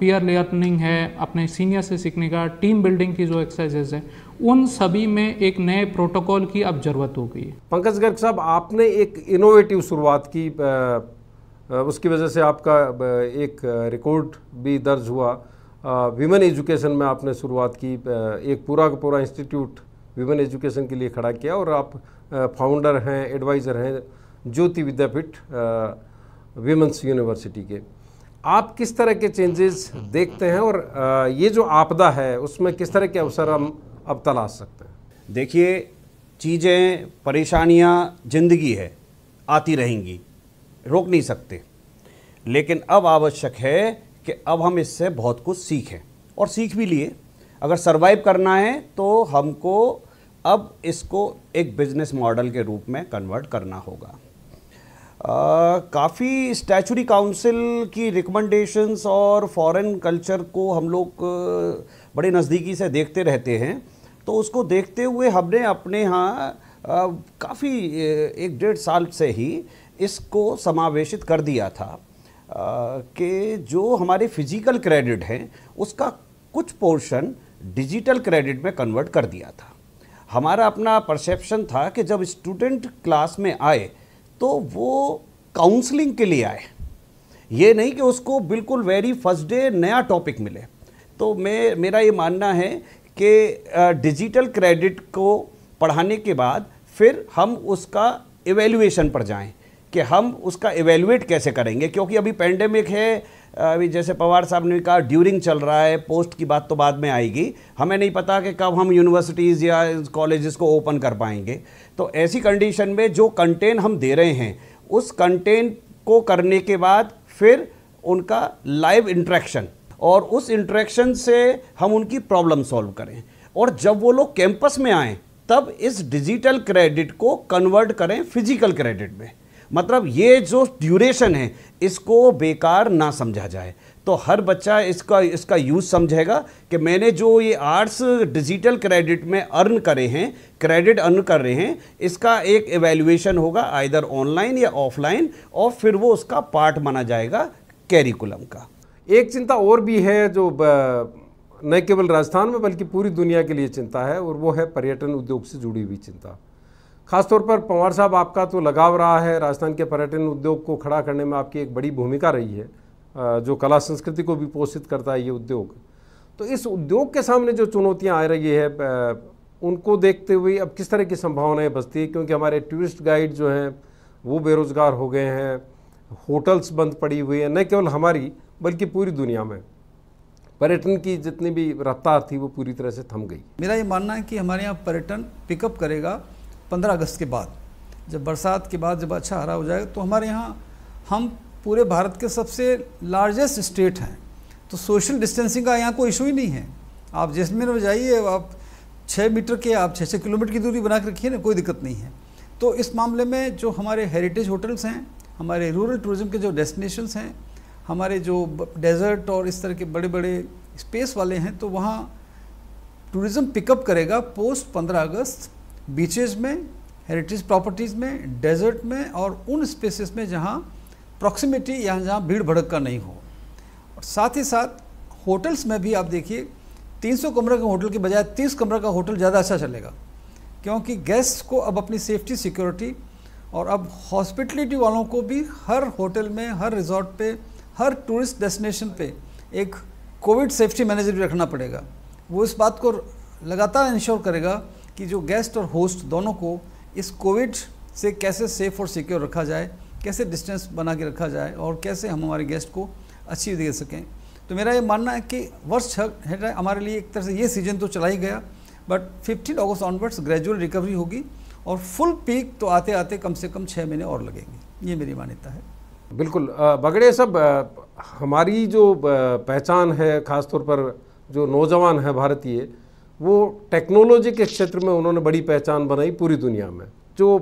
Speaker 7: पीयर लर्निंग है अपने सीनियर से सीखने का टीम बिल्डिंग की जो एक्सरसाइजेज है उन सभी में एक नए प्रोटोकॉल की अब ज़रूरत हो गई है
Speaker 3: पंकज गर्ग साहब आपने एक इनोवेटिव शुरुआत की उसकी वजह से आपका एक रिकॉर्ड भी दर्ज हुआ विमेन एजुकेशन में आपने शुरुआत की एक पूरा का पूरा इंस्टीट्यूट विमेन एजुकेशन के लिए खड़ा किया और आप फाउंडर हैं एडवाइज़र हैं ज्योति विद्यापीठ विमेंस यूनिवर्सिटी के आप किस तरह के चेंजेस देखते हैं और
Speaker 4: ये जो आपदा है उसमें किस तरह के अवसर हम अब तलाश सकते हैं देखिए चीज़ें परेशानियां जिंदगी है आती रहेंगी रोक नहीं सकते लेकिन अब आवश्यक है कि अब हम इससे बहुत कुछ सीखें और सीख भी लिए अगर सरवाइव करना है तो हमको अब इसको एक बिजनेस मॉडल के रूप में कन्वर्ट करना होगा काफ़ी स्टैचुरी काउंसिल की रिकमेंडेशंस और फॉरेन कल्चर को हम लोग बड़े नज़दीकी से देखते रहते हैं तो उसको देखते हुए हमने अपने यहाँ काफ़ी एक डेढ़ साल से ही इसको समावेशित कर दिया था कि जो हमारे फिजिकल क्रेडिट हैं उसका कुछ पोर्शन डिजिटल क्रेडिट में कन्वर्ट कर दिया था हमारा अपना परसेप्शन था कि जब स्टूडेंट क्लास में आए तो वो काउंसलिंग के लिए आए ये नहीं कि उसको बिल्कुल वेरी फर्स्ट डे नया टॉपिक मिले तो मैं मेरा ये मानना है कि डिजिटल क्रेडिट को पढ़ाने के बाद फिर हम उसका इवेल्युएशन पर जाएं कि हम उसका इवेल्युएट कैसे करेंगे क्योंकि अभी पेंडेमिक है अभी जैसे पवार साहब ने कहा ड्यूरिंग चल रहा है पोस्ट की बात तो बाद में आएगी हमें नहीं पता कि कब हम यूनिवर्सिटीज़ या कॉलेज़ को ओपन कर पाएंगे तो ऐसी कंडीशन में जो कंटेंट हम दे रहे हैं उस कंटेंट को करने के बाद फिर उनका लाइव इंट्रैक्शन और उस इंट्रैक्शन से हम उनकी प्रॉब्लम सॉल्व करें और जब वो लोग कैंपस में आएँ तब इस डिजिटल क्रेडिट को कन्वर्ट करें फिजिकल क्रेडिट में मतलब ये जो ड्यूरेशन है इसको बेकार ना समझा जाए तो हर बच्चा इसका इसका यूज़ समझेगा कि मैंने जो ये आर्ट्स डिजिटल क्रेडिट में अर्न करे हैं क्रेडिट अर्न कर रहे हैं इसका एक एवेल्यूशन होगा आइधर ऑनलाइन या ऑफलाइन और फिर वो उसका पार्ट माना जाएगा कैरिकुलम का एक चिंता और भी है जो
Speaker 3: न केवल राजस्थान में बल्कि पूरी दुनिया के लिए चिंता है और वो है पर्यटन उद्योग से जुड़ी हुई चिंता खासतौर पर पंवार साहब आपका तो लगाव रहा है राजस्थान के पर्यटन उद्योग को खड़ा करने में आपकी एक बड़ी भूमिका रही है जो कला संस्कृति को भी पोषित करता है ये उद्योग तो इस उद्योग के सामने जो चुनौतियाँ आ रही है उनको देखते हुए अब किस तरह की संभावनाएं बचती है क्योंकि हमारे टूरिस्ट गाइड जो हैं वो बेरोज़गार हो गए हैं होटल्स बंद पड़ी हुई है न केवल हमारी बल्कि पूरी दुनिया में पर्यटन की
Speaker 6: जितनी भी रफ्तार थी वो पूरी तरह से थम गई मेरा ये मानना है कि हमारे यहाँ पर्यटन पिकअप करेगा पंद्रह अगस्त के बाद जब बरसात के बाद जब अच्छा हरा हो जाएगा तो हमारे यहाँ हम पूरे भारत के सबसे लार्जेस्ट स्टेट हैं तो सोशल डिस्टेंसिंग का यहाँ कोई इशू ही नहीं है आप जैसमेर में जाइए आप छः मीटर के आप छः छः किलोमीटर की दूरी बना के रखिए ना कोई दिक्कत नहीं है तो इस मामले में जो हमारे हेरिटेज होटल्स हैं हमारे रूरल टूरिज़्म के जो डेस्टिनेशंस हैं हमारे जो डेजर्ट और इस तरह के बड़े बड़े स्पेस वाले हैं तो वहाँ टूरिज़्म पिकअप करेगा पोस्ट 15 अगस्त बीचेस में हेरिटेज प्रॉपर्टीज़ में डेजर्ट में और उन स्पेसेस में जहाँ प्रॉक्सिमिटी या जहाँ भीड़ भड़क का नहीं हो और साथ ही साथ होटल्स में भी आप देखिए 300 कमरे के होटल के बजाय 30 कमरे का होटल ज़्यादा अच्छा चलेगा क्योंकि गेस्ट को अब अपनी सेफ्टी सिक्योरिटी और अब हॉस्पिटलिटी वालों को भी हर होटल में हर रिजॉर्ट पे हर टूरिस्ट डेस्टिनेशन पे एक कोविड सेफ्टी मैनेजर भी रखना पड़ेगा वो इस बात को लगातार इंश्योर करेगा कि जो गेस्ट और होस्ट दोनों को इस कोविड से कैसे सेफ़ और सिक्योर रखा जाए कैसे डिस्टेंस बना के रखा जाए और कैसे हम हमारे गेस्ट को अच्छी दे सकें तो मेरा ये मानना है कि वर्ष है हमारे लिए एक तरह से ये सीजन तो चला ही गया but fifteen August onwards gradual recovery होगी और फुल पीक तो आते आते कम से कम छः महीने और लगेंगे ये मेरी मान्यता है
Speaker 3: बिल्कुल बगड़े सब हमारी जो पहचान है ख़ासतौर पर जो नौजवान है भारतीय वो टेक्नोलॉजी के क्षेत्र में उन्होंने बड़ी पहचान बनाई पूरी दुनिया में जो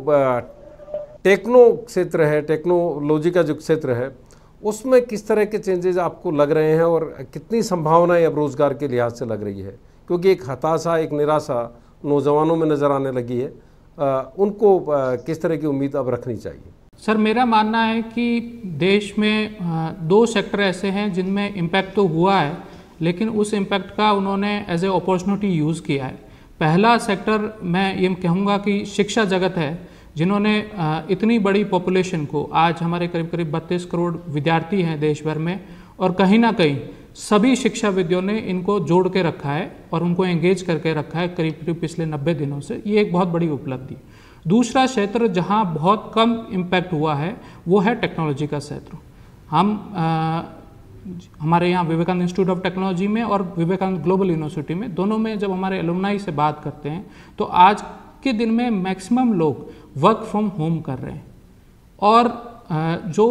Speaker 3: टेक्नो क्षेत्र है टेक्नोलॉजी का जो क्षेत्र है उसमें किस तरह के चेंजेज आपको लग रहे हैं और कितनी संभावनाएं अब रोज़गार के लिहाज से लग रही है क्योंकि एक हताशा एक निराशा नौजवानों में नज़र आने लगी है आ, उनको आ, किस तरह की उम्मीद अब रखनी चाहिए
Speaker 7: सर मेरा मानना है कि देश में दो सेक्टर ऐसे हैं जिनमें इम्पैक्ट तो हुआ है लेकिन उस इम्पैक्ट का उन्होंने एज ए अपॉर्चुनिटी यूज़ किया है पहला सेक्टर मैं ये कहूँगा कि शिक्षा जगत है जिन्होंने इतनी बड़ी पॉपुलेशन को आज हमारे करीब करीब बत्तीस करोड़ विद्यार्थी हैं देश भर में और कहीं ना कहीं सभी विद्यों ने इनको जोड़ के रखा है और उनको एंगेज करके रखा है करीब करीब पिछले नब्बे दिनों से ये एक बहुत बड़ी उपलब्धि है दूसरा क्षेत्र जहाँ बहुत कम इम्पैक्ट हुआ है वो है टेक्नोलॉजी का क्षेत्र हम आ, हमारे यहाँ विवेकानंद इंस्टीट्यूट ऑफ टेक्नोलॉजी में और विवेकानंद ग्लोबल यूनिवर्सिटी में दोनों में जब हमारे एलुमनाई से बात करते हैं तो आज के दिन में मैक्सिमम लोग वर्क फ्रॉम होम कर रहे हैं और जो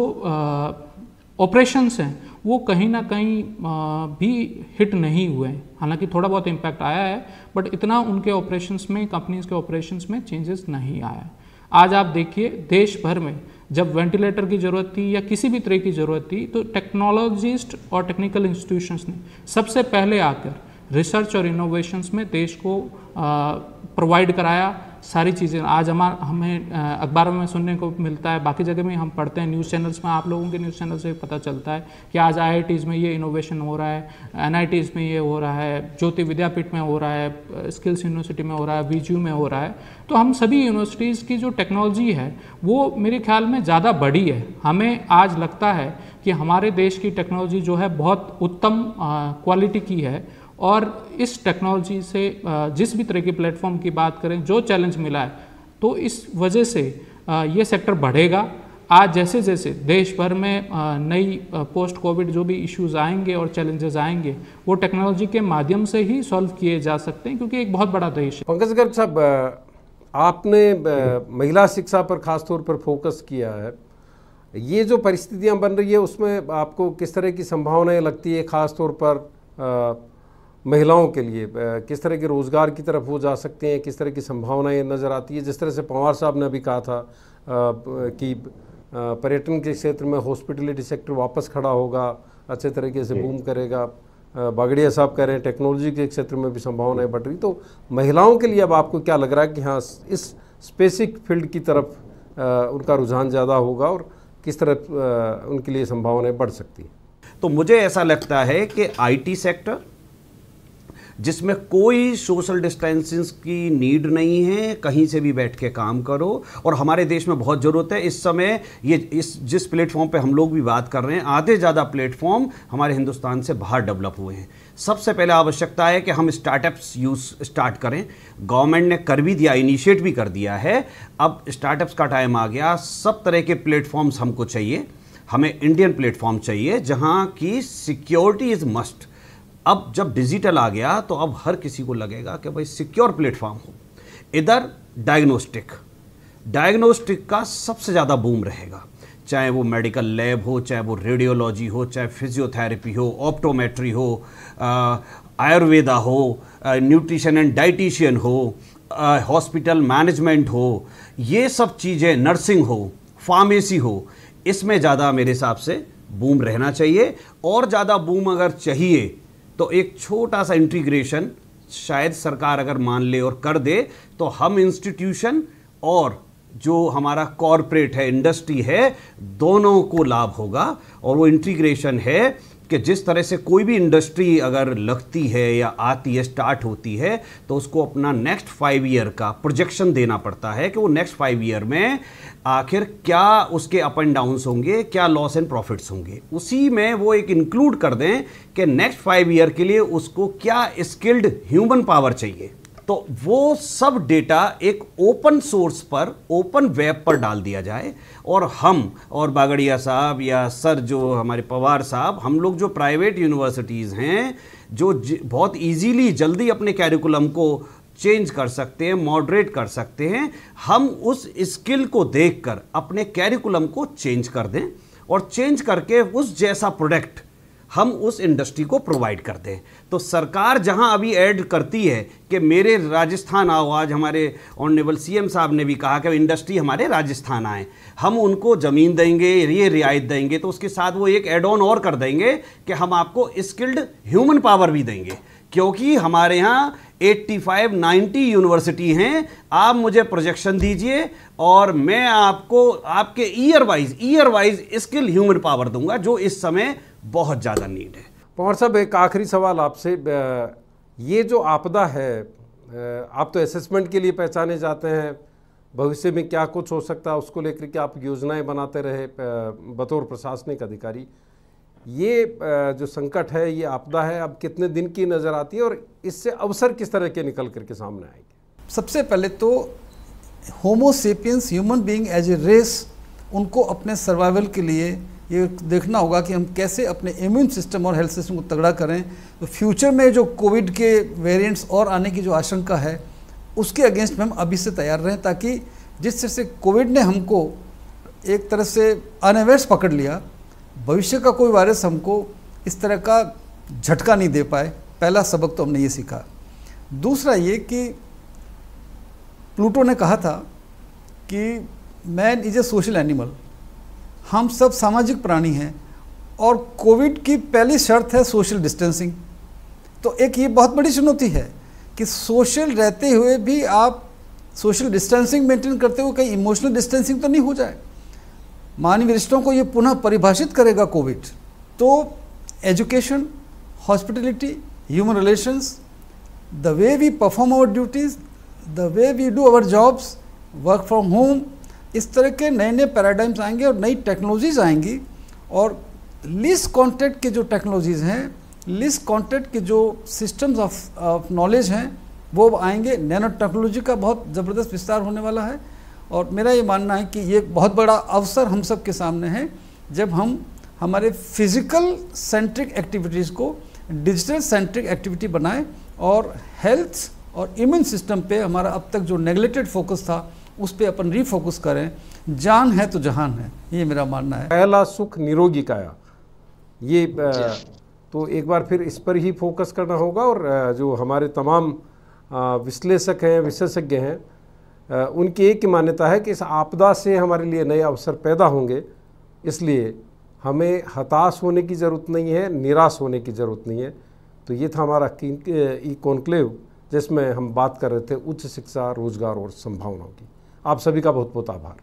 Speaker 7: ऑपरेशंस हैं वो कहीं ना कहीं भी हिट नहीं हुए हैं हालांकि थोड़ा बहुत इम्पैक्ट आया है बट इतना उनके ऑपरेशंस में कंपनीज के ऑपरेशंस में चेंजेस नहीं आया आज आप देखिए देश भर में जब वेंटिलेटर की ज़रूरत थी या किसी भी तरह की ज़रूरत थी तो टेक्नोलॉजिस्ट और टेक्निकल इंस्टीट्यूशंस ने सबसे पहले आकर रिसर्च और इनोवेशंस में देश को प्रोवाइड कराया सारी चीज़ें आज हमार हमें अखबारों में सुनने को मिलता है बाकी जगह में हम पढ़ते हैं न्यूज़ चैनल्स में आप लोगों के न्यूज़ चैनल से पता चलता है कि आज आई में ये इनोवेशन हो रहा है एन में ये हो रहा है ज्योति विद्यापीठ में हो रहा है स्किल्स यूनिवर्सिटी में हो रहा है वी में हो रहा है तो हम सभी यूनिवर्सिटीज़ की जो टेक्नोलॉजी है वो मेरे ख्याल में ज़्यादा बड़ी है हमें आज लगता है कि हमारे देश की टेक्नोलॉजी जो है बहुत उत्तम क्वालिटी की है और इस टेक्नोलॉजी से जिस भी तरह के प्लेटफॉर्म की बात करें जो चैलेंज मिला है तो इस वजह से ये सेक्टर बढ़ेगा आज जैसे जैसे देश भर में नई पोस्ट कोविड जो भी इश्यूज आएंगे और चैलेंजेस आएंगे वो टेक्नोलॉजी के माध्यम से ही सॉल्व किए जा सकते हैं क्योंकि एक बहुत बड़ा देश है पंकज गर्ग साहब आपने
Speaker 3: महिला शिक्षा पर खासतौर पर फोकस किया है ये जो परिस्थितियां बन रही है उसमें आपको किस तरह की संभावनाएं लगती है खासतौर पर महिलाओं के लिए किस तरह के रोज़गार की तरफ वो जा सकते हैं किस तरह की संभावनाएं नज़र आती है जिस तरह से पंवार साहब ने अभी कहा था कि पर्यटन के क्षेत्र में हॉस्पिटलिटी सेक्टर वापस खड़ा होगा अच्छे तरीके से बूम करेगा बागड़िया साहब कह रहे हैं टेक्नोलॉजी के क्षेत्र में भी संभावनाएं बढ़ रही तो महिलाओं के लिए अब आपको क्या लग रहा है कि हाँ इस स्पेसिक फील्ड की तरफ उनका रुझान ज़्यादा होगा और किस तरह
Speaker 4: उनके लिए संभावनाएं बढ़ सकती हैं तो मुझे ऐसा लगता है कि आईटी सेक्टर जिसमें कोई सोशल डिस्टेंसिंग की नीड नहीं है कहीं से भी बैठ के काम करो और हमारे देश में बहुत ज़रूरत है इस समय ये इस जिस प्लेटफॉर्म पे हम लोग भी बात कर रहे हैं आधे ज़्यादा प्लेटफॉर्म हमारे हिंदुस्तान से बाहर डेवलप हुए हैं सबसे पहले आवश्यकता है कि हम स्टार्टअप्स यूज स्टार्ट करें गवर्नमेंट ने कर भी दिया इनिशिएट भी कर दिया है अब स्टार्टअप्स का टाइम आ गया सब तरह के प्लेटफॉर्म्स हमको चाहिए हमें इंडियन प्लेटफॉर्म चाहिए जहाँ की सिक्योरिटी इज़ मस्ट अब जब डिजिटल आ गया तो अब हर किसी को लगेगा कि भाई सिक्योर प्लेटफॉर्म हो इधर डायग्नोस्टिक डायग्नोस्टिक का सबसे ज़्यादा बूम रहेगा चाहे वो मेडिकल लैब हो चाहे वो रेडियोलॉजी हो चाहे फिजियोथेरेपी हो ऑप्टोमेट्री हो आयुर्वेदा हो न्यूट्रिशन एंड डाइटिशियन हो हॉस्पिटल मैनेजमेंट हो ये सब चीज़ें नर्सिंग हो फार्मेसी हो इसमें ज़्यादा मेरे हिसाब से बूम रहना चाहिए और ज़्यादा बूम अगर चाहिए तो एक छोटा सा इंटीग्रेशन शायद सरकार अगर मान ले और कर दे तो हम इंस्टीट्यूशन और जो हमारा कॉरपोरेट है इंडस्ट्री है दोनों को लाभ होगा और वो इंटीग्रेशन है कि जिस तरह से कोई भी इंडस्ट्री अगर लगती है या आती है स्टार्ट होती है तो उसको अपना नेक्स्ट फाइव ईयर का प्रोजेक्शन देना पड़ता है कि वो नेक्स्ट फाइव ईयर में आखिर क्या उसके अप एंड डाउन्स होंगे क्या लॉस एंड प्रॉफिट्स होंगे उसी में वो एक इंक्लूड कर दें कि नेक्स्ट फाइव ईयर के लिए उसको क्या स्किल्ड ह्यूमन पावर चाहिए तो वो सब डेटा एक ओपन सोर्स पर ओपन वेब पर डाल दिया जाए और हम और बागड़िया साहब या सर जो हमारे पवार साहब हम लोग जो प्राइवेट यूनिवर्सिटीज़ हैं जो बहुत इजीली जल्दी अपने कैरिकुलम को चेंज कर सकते हैं मॉडरेट कर सकते हैं हम उस स्किल को देखकर अपने कैरिकुलम को चेंज कर दें और चेंज करके उस जैसा प्रोडक्ट हम उस इंडस्ट्री को प्रोवाइड करते हैं तो सरकार जहां अभी ऐड करती है कि मेरे राजस्थान आओ आज हमारे ऑनरेबल सीएम साहब ने भी कहा कि इंडस्ट्री हमारे राजस्थान आए हम उनको ज़मीन देंगे ये रियायत देंगे तो उसके साथ वो एक एड ऑन और कर देंगे कि हम आपको स्किल्ड ह्यूमन पावर भी देंगे क्योंकि हमारे यहाँ 85 90 यूनिवर्सिटी हैं आप मुझे प्रोजेक्शन दीजिए और मैं आपको आपके year wise year wise skill human power दूंगा जो इस समय बहुत ज़्यादा नीड है पवार साहब एक आखिरी
Speaker 3: सवाल आपसे ये जो आपदा है आप तो असेसमेंट के लिए पहचाने जाते हैं भविष्य में क्या कुछ हो सकता है उसको लेकर के आप योजनाएं बनाते रहे बतौर प्रशासनिक अधिकारी ये जो संकट है ये आपदा है अब कितने दिन की नज़र आती है और इससे अवसर किस तरह के निकल करके सामने आएंगे
Speaker 6: सबसे पहले तो homo sapiens human being as a race उनको अपने सर्वाइवल के लिए ये देखना होगा कि हम कैसे अपने इम्यून सिस्टम और हेल्थ सिस्टम को तगड़ा करें तो फ्यूचर में जो कोविड के वेरिएंट्स और आने की जो आशंका है उसके अगेंस्ट में हम अभी से तैयार रहें ताकि जिस तरह से कोविड ने हमको एक तरह से अनअवेयर्स पकड़ लिया भविष्य का कोई वायरस हमको इस तरह का झटका नहीं दे पाए पहला सबक तो हमने ये सीखा दूसरा ये कि प्लूटो ने कहा था कि man is a social animal हम सब सामाजिक प्राणी हैं और कोविड की पहली शर्त है सोशल डिस्टेंसिंग तो एक ये बहुत बड़ी चुनौती है कि सोशल रहते हुए भी आप सोशल डिस्टेंसिंग मेंटेन करते हुए कहीं इमोशनल डिस्टेंसिंग तो नहीं हो जाए मानव रिश्तों को ये पुनः परिभाषित करेगा कोविड तो education hospitality human relations the way we perform our duties the way we do our jobs work from home इस तरह के नए नए पैराडाइम्स आएंगे और नई टेक्नोलॉजीज आएंगी और लिस कॉन्टेक्ट के जो टेक्नोलॉजीज़ हैं लिस कॉन्टेक्ट के जो सिस्टम्स ऑफ ऑफ नॉलेज हैं वो आएंगे नैनो टेक्नोलॉजी का बहुत ज़बरदस्त विस्तार होने वाला है और मेरा ये मानना है कि ये बहुत बड़ा अवसर हम सब के सामने है जब हम हमारे फिजिकल सेंट्रिक एक्टिविटीज़ को डिजिटल सेंट्रिक एक्टिविटी बनाएं और हेल्थ और इम्यून सिस्टम पे हमारा अब तक जो नेगलेक्टेड फोकस था उस पर अपन रिफोकस करें जान है तो जहान है ये मेरा मानना है पहला सुख निरोगी
Speaker 3: काया ये तो एक बार फिर इस पर ही फोकस करना होगा और जो हमारे तमाम विश्लेषक हैं विशेषज्ञ हैं उनकी एक ही मान्यता है कि इस आपदा से हमारे लिए नए अवसर पैदा होंगे इसलिए हमें हताश होने की ज़रूरत नहीं है निराश होने की ज़रूरत नहीं है तो ये था हमारा ई कॉन्क्लेव जिसमें हम बात कर रहे थे उच्च शिक्षा रोजगार और संभावनाओं की आप सभी का बहुत बहुत आभार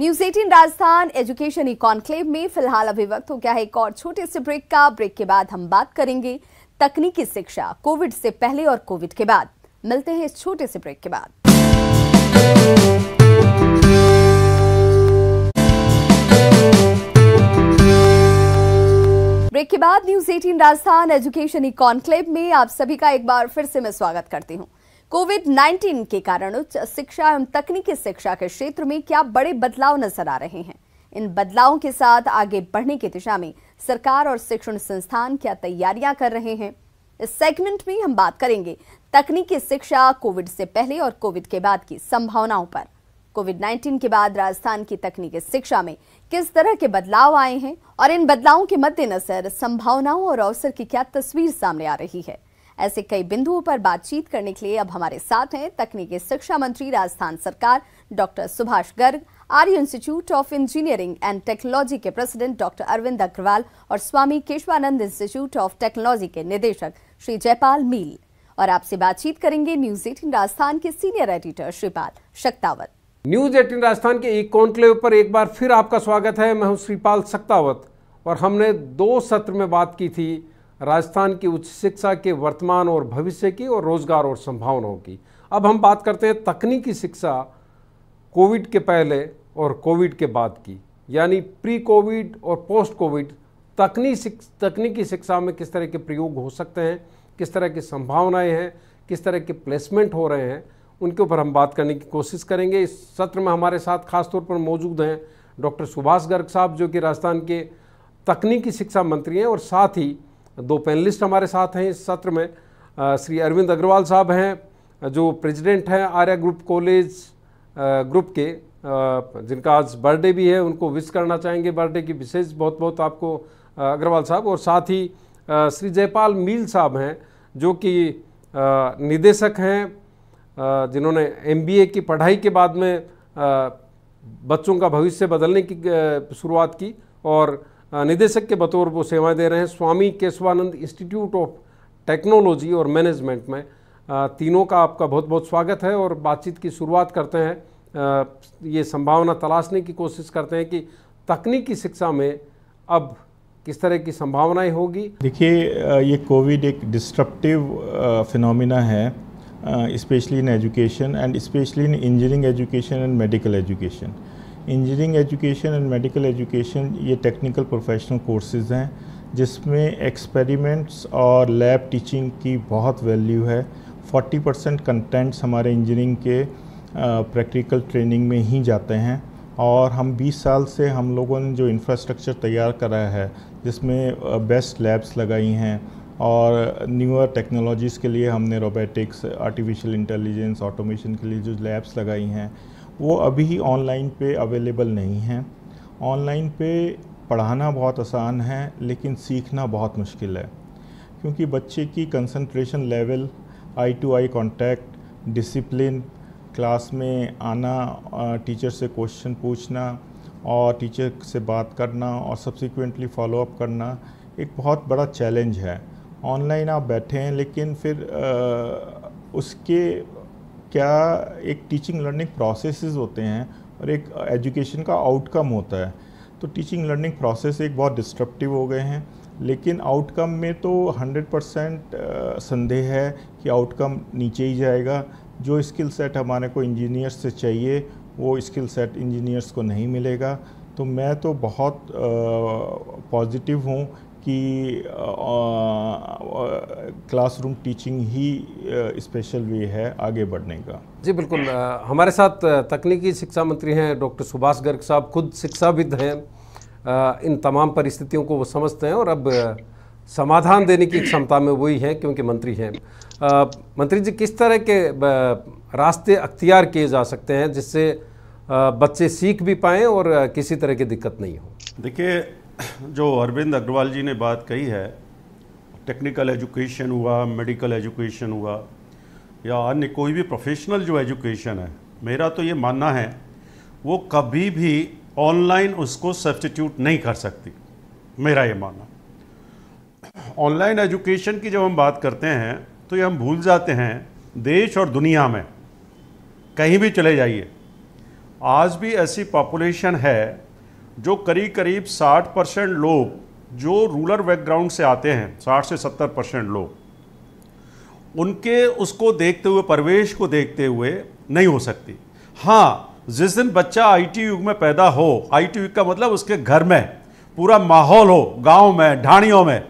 Speaker 2: news eighteen Rajasthan education conclave में फिलहाल अभी वक्त हो गया है एक और छोटे से ब्रेक का ब्रेक के बाद हम बात करेंगे तकनीकी शिक्षा कोविड से पहले और कोविड के बाद मिलते हैं इस छोटे से ब्रेक के बाद ब्रेक के बाद न्यूज 18 राजस्थान एजुकेशन कॉन्क्लेव में आप सभी का एक बार फिर से मैं स्वागत करती हूँ कोविड 19 के कारण उच्च शिक्षा एवं तकनीकी शिक्षा के क्षेत्र में क्या बड़े बदलाव नजर आ रहे हैं इन बदलावों के साथ आगे बढ़ने की दिशा में सरकार और शिक्षण संस्थान क्या तैयारियां कर रहे हैं इस सेगमेंट में हम बात करेंगे तकनीकी शिक्षा कोविड से पहले और कोविड के बाद की संभावनाओं पर कोविड 19 के बाद राजस्थान की तकनीकी शिक्षा में किस तरह के बदलाव आए हैं और इन बदलावों के मद्देनजर संभावनाओं और अवसर की क्या तस्वीर सामने आ रही है ऐसे कई बिंदुओं पर बातचीत करने के लिए अब हमारे साथ हैं तकनीकी शिक्षा मंत्री राजस्थान सरकार doctor Subhash Garg Arya institute of engineering and technology के प्रेसिडेंट डॉक्टर अरविंद अग्रवाल और Swami Keshvanand institute of technology के निदेशक श्री जयपाल मील और आपसे बातचीत करेंगे न्यूज एटीन राजस्थान के senior editor Shripal Shaktawat
Speaker 3: news eighteen Rajasthan के एक कॉन्क्लेव पर एक बार फिर आपका स्वागत है मैं हूं श्रीपाल सक्तावत और हमने दो सत्र में बात की थी राजस्थान की उच्च शिक्षा के वर्तमान और भविष्य की और रोजगार और संभावनाओं की अब हम बात करते हैं तकनीकी शिक्षा कोविड के पहले और कोविड के बाद की यानी प्री कोविड और पोस्ट कोविड तकनीक तकनीकी शिक्षा में किस तरह के प्रयोग हो सकते हैं किस तरह की संभावनाएं हैं किस तरह के प्लेसमेंट हो रहे हैं उनके ऊपर हम बात करने की कोशिश करेंगे इस सत्र में हमारे साथ खासतौर पर मौजूद हैं डॉक्टर सुभाष गर्ग साहब जो कि राजस्थान के तकनीकी शिक्षा मंत्री हैं और साथ ही दो पैनलिस्ट हमारे साथ हैं इस सत्र में श्री अरविंद अग्रवाल साहब हैं जो प्रेसिडेंट हैं आर्या ग्रुप कॉलेज ग्रुप के जिनका आज बर्थडे भी है उनको विश करना चाहेंगे बर्थडे की विशेष बहुत बहुत आपको अग्रवाल साहब और साथ ही श्री जयपाल मील साहब हैं जो कि निदेशक हैं जिन्होंने एमबीए की पढ़ाई के बाद में बच्चों का भविष्य बदलने की शुरुआत की और निदेशक के बतौर वो सेवाएं दे रहे हैं Swami Keshvanand institute of technology और मैनेजमेंट में तीनों का आपका बहुत बहुत स्वागत है और बातचीत की शुरुआत करते हैं ये संभावना तलाशने की कोशिश करते हैं कि तकनीकी शिक्षा में अब किस तरह की संभावनाएं होगी
Speaker 8: देखिए ये कोविड एक डिस्ट्रप्टिव फिनोमिना है specially in education and specially in engineering education and medical education engineering education and medical education ये टेक्निकल प्रोफेशनल कोर्सेज़ हैं जिसमें एक्सपेरिमेंट्स और लैब टीचिंग की बहुत वैल्यू है 40 परसेंट कंटेंट्स हमारे इंजीनियरिंग के प्रैक्टिकल ट्रेनिंग में ही जाते हैं और हम 20 साल से हम लोगों ने जो इंफ्रास्ट्रक्चर तैयार कराया है जिसमें बेस्ट लैब्स लगाई हैं और न्यूअर टेक्नोलॉजीज़ के लिए हमने रोबोटिक्स आर्टिफिशियल इंटेलिजेंस ऑटोमेशन के लिए जो लैब्स लगाई हैं वो अभी ऑनलाइन पे अवेलेबल नहीं हैं ऑनलाइन पे पढ़ाना बहुत आसान है लेकिन सीखना बहुत मुश्किल है क्योंकि बच्चे की concentration level eye to eye contact discipline class में आना टीचर से क्वेश्चन पूछना और टीचर से बात करना और सब्सिक्वेंटली फॉलोअप करना एक बहुत बड़ा चैलेंज है ऑनलाइन आप बैठे हैं लेकिन फिर आ, उसके क्या एक टीचिंग लर्निंग प्रोसेसेस होते हैं और एक एजुकेशन का आउटकम होता है तो टीचिंग लर्निंग प्रोसेस एक बहुत डिस्ट्रप्टिव हो गए हैं लेकिन आउटकम में तो 100 परसेंट संदेह है कि आउटकम नीचे ही जाएगा जो स्किल सेट हमारे को इंजीनियर्स से चाहिए वो स्किल सेट इंजीनियर्स को नहीं मिलेगा तो मैं तो बहुत पॉजिटिव हूँ कि क्लासरूम टीचिंग ही स्पेशल वे है आगे बढ़ने का
Speaker 3: जी बिल्कुल हमारे साथ तकनीकी शिक्षा मंत्री हैं डॉक्टर सुभाष गर्ग साहब खुद शिक्षाविद हैं इन तमाम परिस्थितियों को वो समझते हैं और अब समाधान देने की क्षमता में वही हैं क्योंकि मंत्री हैं मंत्री जी किस तरह के रास्ते अख्तियार किए जा सकते हैं जिससे
Speaker 9: बच्चे सीख भी पाएँ और किसी तरह की दिक्कत नहीं हो देखिए जो अरविंद अग्रवाल जी ने बात कही है टेक्निकल एजुकेशन हुआ मेडिकल एजुकेशन हुआ या अन्य कोई भी प्रोफेशनल जो एजुकेशन है मेरा तो ये मानना है वो कभी भी ऑनलाइन उसको सब्सटीट्यूट नहीं कर सकती मेरा ये मानना ऑनलाइन एजुकेशन की जब हम बात करते हैं तो ये हम भूल जाते हैं देश और दुनिया में कहीं भी चले जाइए आज भी ऐसी पॉपुलेशन है जो करीब करीब 60 परसेंट लोग जो रूरल बैकग्राउंड से आते हैं 60 से 70 परसेंट लोग उनके उसको देखते हुए परवेश को देखते हुए नहीं हो सकती हाँ जिस दिन बच्चा आईटी युग में पैदा हो आईटी युग का मतलब उसके घर में पूरा माहौल हो गांव में ढाणियों में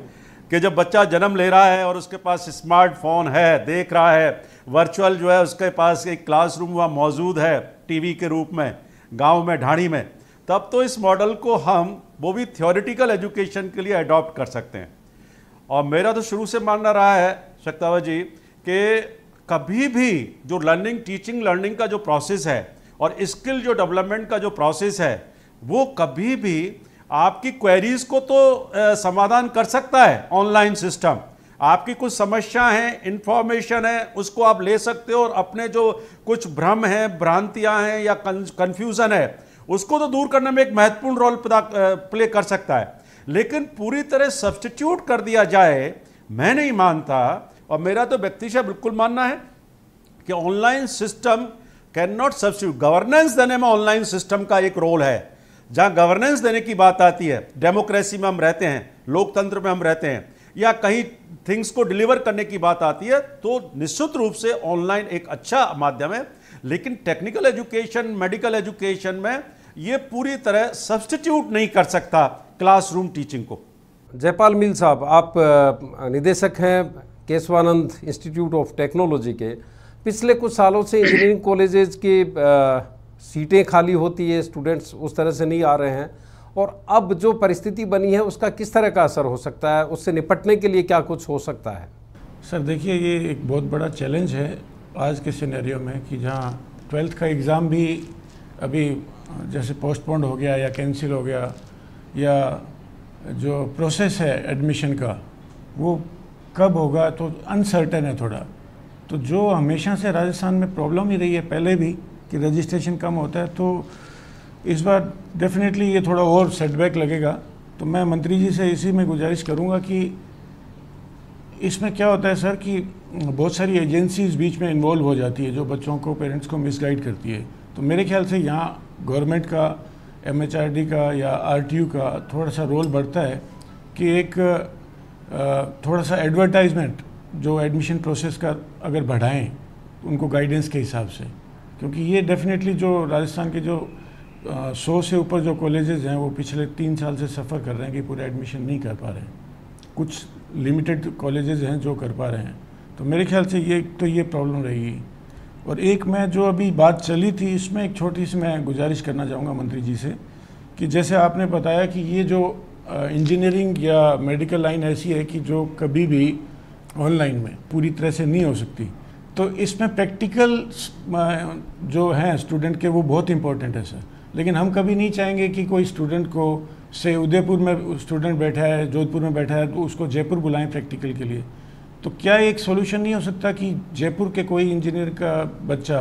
Speaker 9: कि जब बच्चा जन्म ले रहा है और उसके पास स्मार्टफोन है देख रहा है वर्चुअल जो है उसके पास एक क्लासरूम वहाँ मौजूद है टीवी के रूप में गांव में ढाणी में तब तो इस मॉडल को हम वो भी थियोरिटिकल एजुकेशन के लिए अडॉप्ट कर सकते हैं और मेरा तो शुरू से मानना रहा है शक्तावा जी कि कभी भी जो लर्निंग टीचिंग लर्निंग का जो प्रोसेस है और स्किल जो डेवलपमेंट का जो प्रोसेस है वो कभी भी आपकी क्वेरीज को तो समाधान कर सकता है ऑनलाइन सिस्टम आपकी कुछ समस्या है इन्फॉर्मेशन है उसको आप ले सकते हो और अपने जो कुछ भ्रम हैं भ्रांतियां हैं या कन्फ्यूज़न है उसको तो दूर करने में एक महत्वपूर्ण रोल प्ले कर सकता है लेकिन पूरी तरह सब्सटीट्यूट कर दिया जाए मैं नहीं मानता और मेरा तो व्यक्तिशा बिल्कुल मानना है कि online system can not substitute governance देने में ऑनलाइन सिस्टम का एक रोल है जहां गवर्नेंस देने की बात आती है डेमोक्रेसी में हम रहते हैं लोकतंत्र में हम रहते हैं या कहीं थिंग्स को डिलीवर करने की बात आती है तो निश्चित रूप से ऑनलाइन एक अच्छा माध्यम है लेकिन टेक्निकल एजुकेशन मेडिकल एजुकेशन में ये पूरी तरह सब्सटीट्यूट नहीं कर सकता क्लासरूम टीचिंग
Speaker 3: को जयपाल मिल साहब आप निदेशक हैं केशवानंद इंस्टीट्यूट ऑफ टेक्नोलॉजी के पिछले कुछ सालों से इंजीनियरिंग कॉलेजेज की सीटें खाली होती है स्टूडेंट्स उस तरह से नहीं आ रहे हैं और अब जो परिस्थिति बनी है
Speaker 10: उसका किस तरह का असर
Speaker 3: हो सकता है उससे निपटने के लिए क्या कुछ हो सकता है
Speaker 10: सर देखिए ये एक बहुत बड़ा चैलेंज है आज के सिनेरियो में कि जहाँ ट्वेल्थ का एग्ज़ाम भी अभी जैसे पोस्टपोन्ड हो गया या कैंसिल हो गया या जो प्रोसेस है एडमिशन का वो कब होगा तो अनसर्टन है थोड़ा तो जो हमेशा से राजस्थान में प्रॉब्लम ही रही है पहले भी कि रजिस्ट्रेशन कम होता है तो इस बार डेफिनेटली ये थोड़ा और सेटबैक लगेगा तो मैं मंत्री जी से इसी में गुजारिश करूँगा कि इसमें क्या होता है सर कि बहुत सारी एजेंसीज बीच में इन्वॉल्व हो जाती है जो बच्चों को पेरेंट्स को मिसगाइड करती है तो मेरे ख्याल से यहाँ गवर्नमेंट का एम का या आर का थोड़ा सा रोल बढ़ता है कि एक थोड़ा सा एडवर्टाइजमेंट जो एडमिशन प्रोसेस का अगर बढ़ाएं उनको गाइडेंस के हिसाब से क्योंकि ये डेफिनेटली जो राजस्थान के जो सौ से ऊपर जो कॉलेजेस हैं वो पिछले तीन साल से सफ़र कर रहे हैं कि पूरा एडमिशन नहीं कर पा रहे हैं कुछ लिमिटेड कॉलेजेस हैं जो कर पा रहे हैं तो मेरे ख्याल से ये तो ये प्रॉब्लम रहेगी और एक मैं जो अभी बात चली थी इसमें एक छोटी सी मैं गुजारिश करना चाहूँगा मंत्री जी से कि जैसे आपने बताया कि ये जो इंजीनियरिंग या मेडिकल लाइन ऐसी है कि जो कभी भी ऑनलाइन में पूरी तरह से नहीं हो सकती तो इसमें प्रैक्टिकल जो हैं स्टूडेंट के वो बहुत इम्पोर्टेंट है सर लेकिन हम कभी नहीं चाहेंगे कि कोई स्टूडेंट को से उदयपुर में स्टूडेंट बैठा है जोधपुर में बैठा है तो उसको जयपुर बुलाएं प्रैक्टिकल के लिए तो क्या एक सोल्यूशन नहीं हो सकता कि जयपुर के कोई इंजीनियर का बच्चा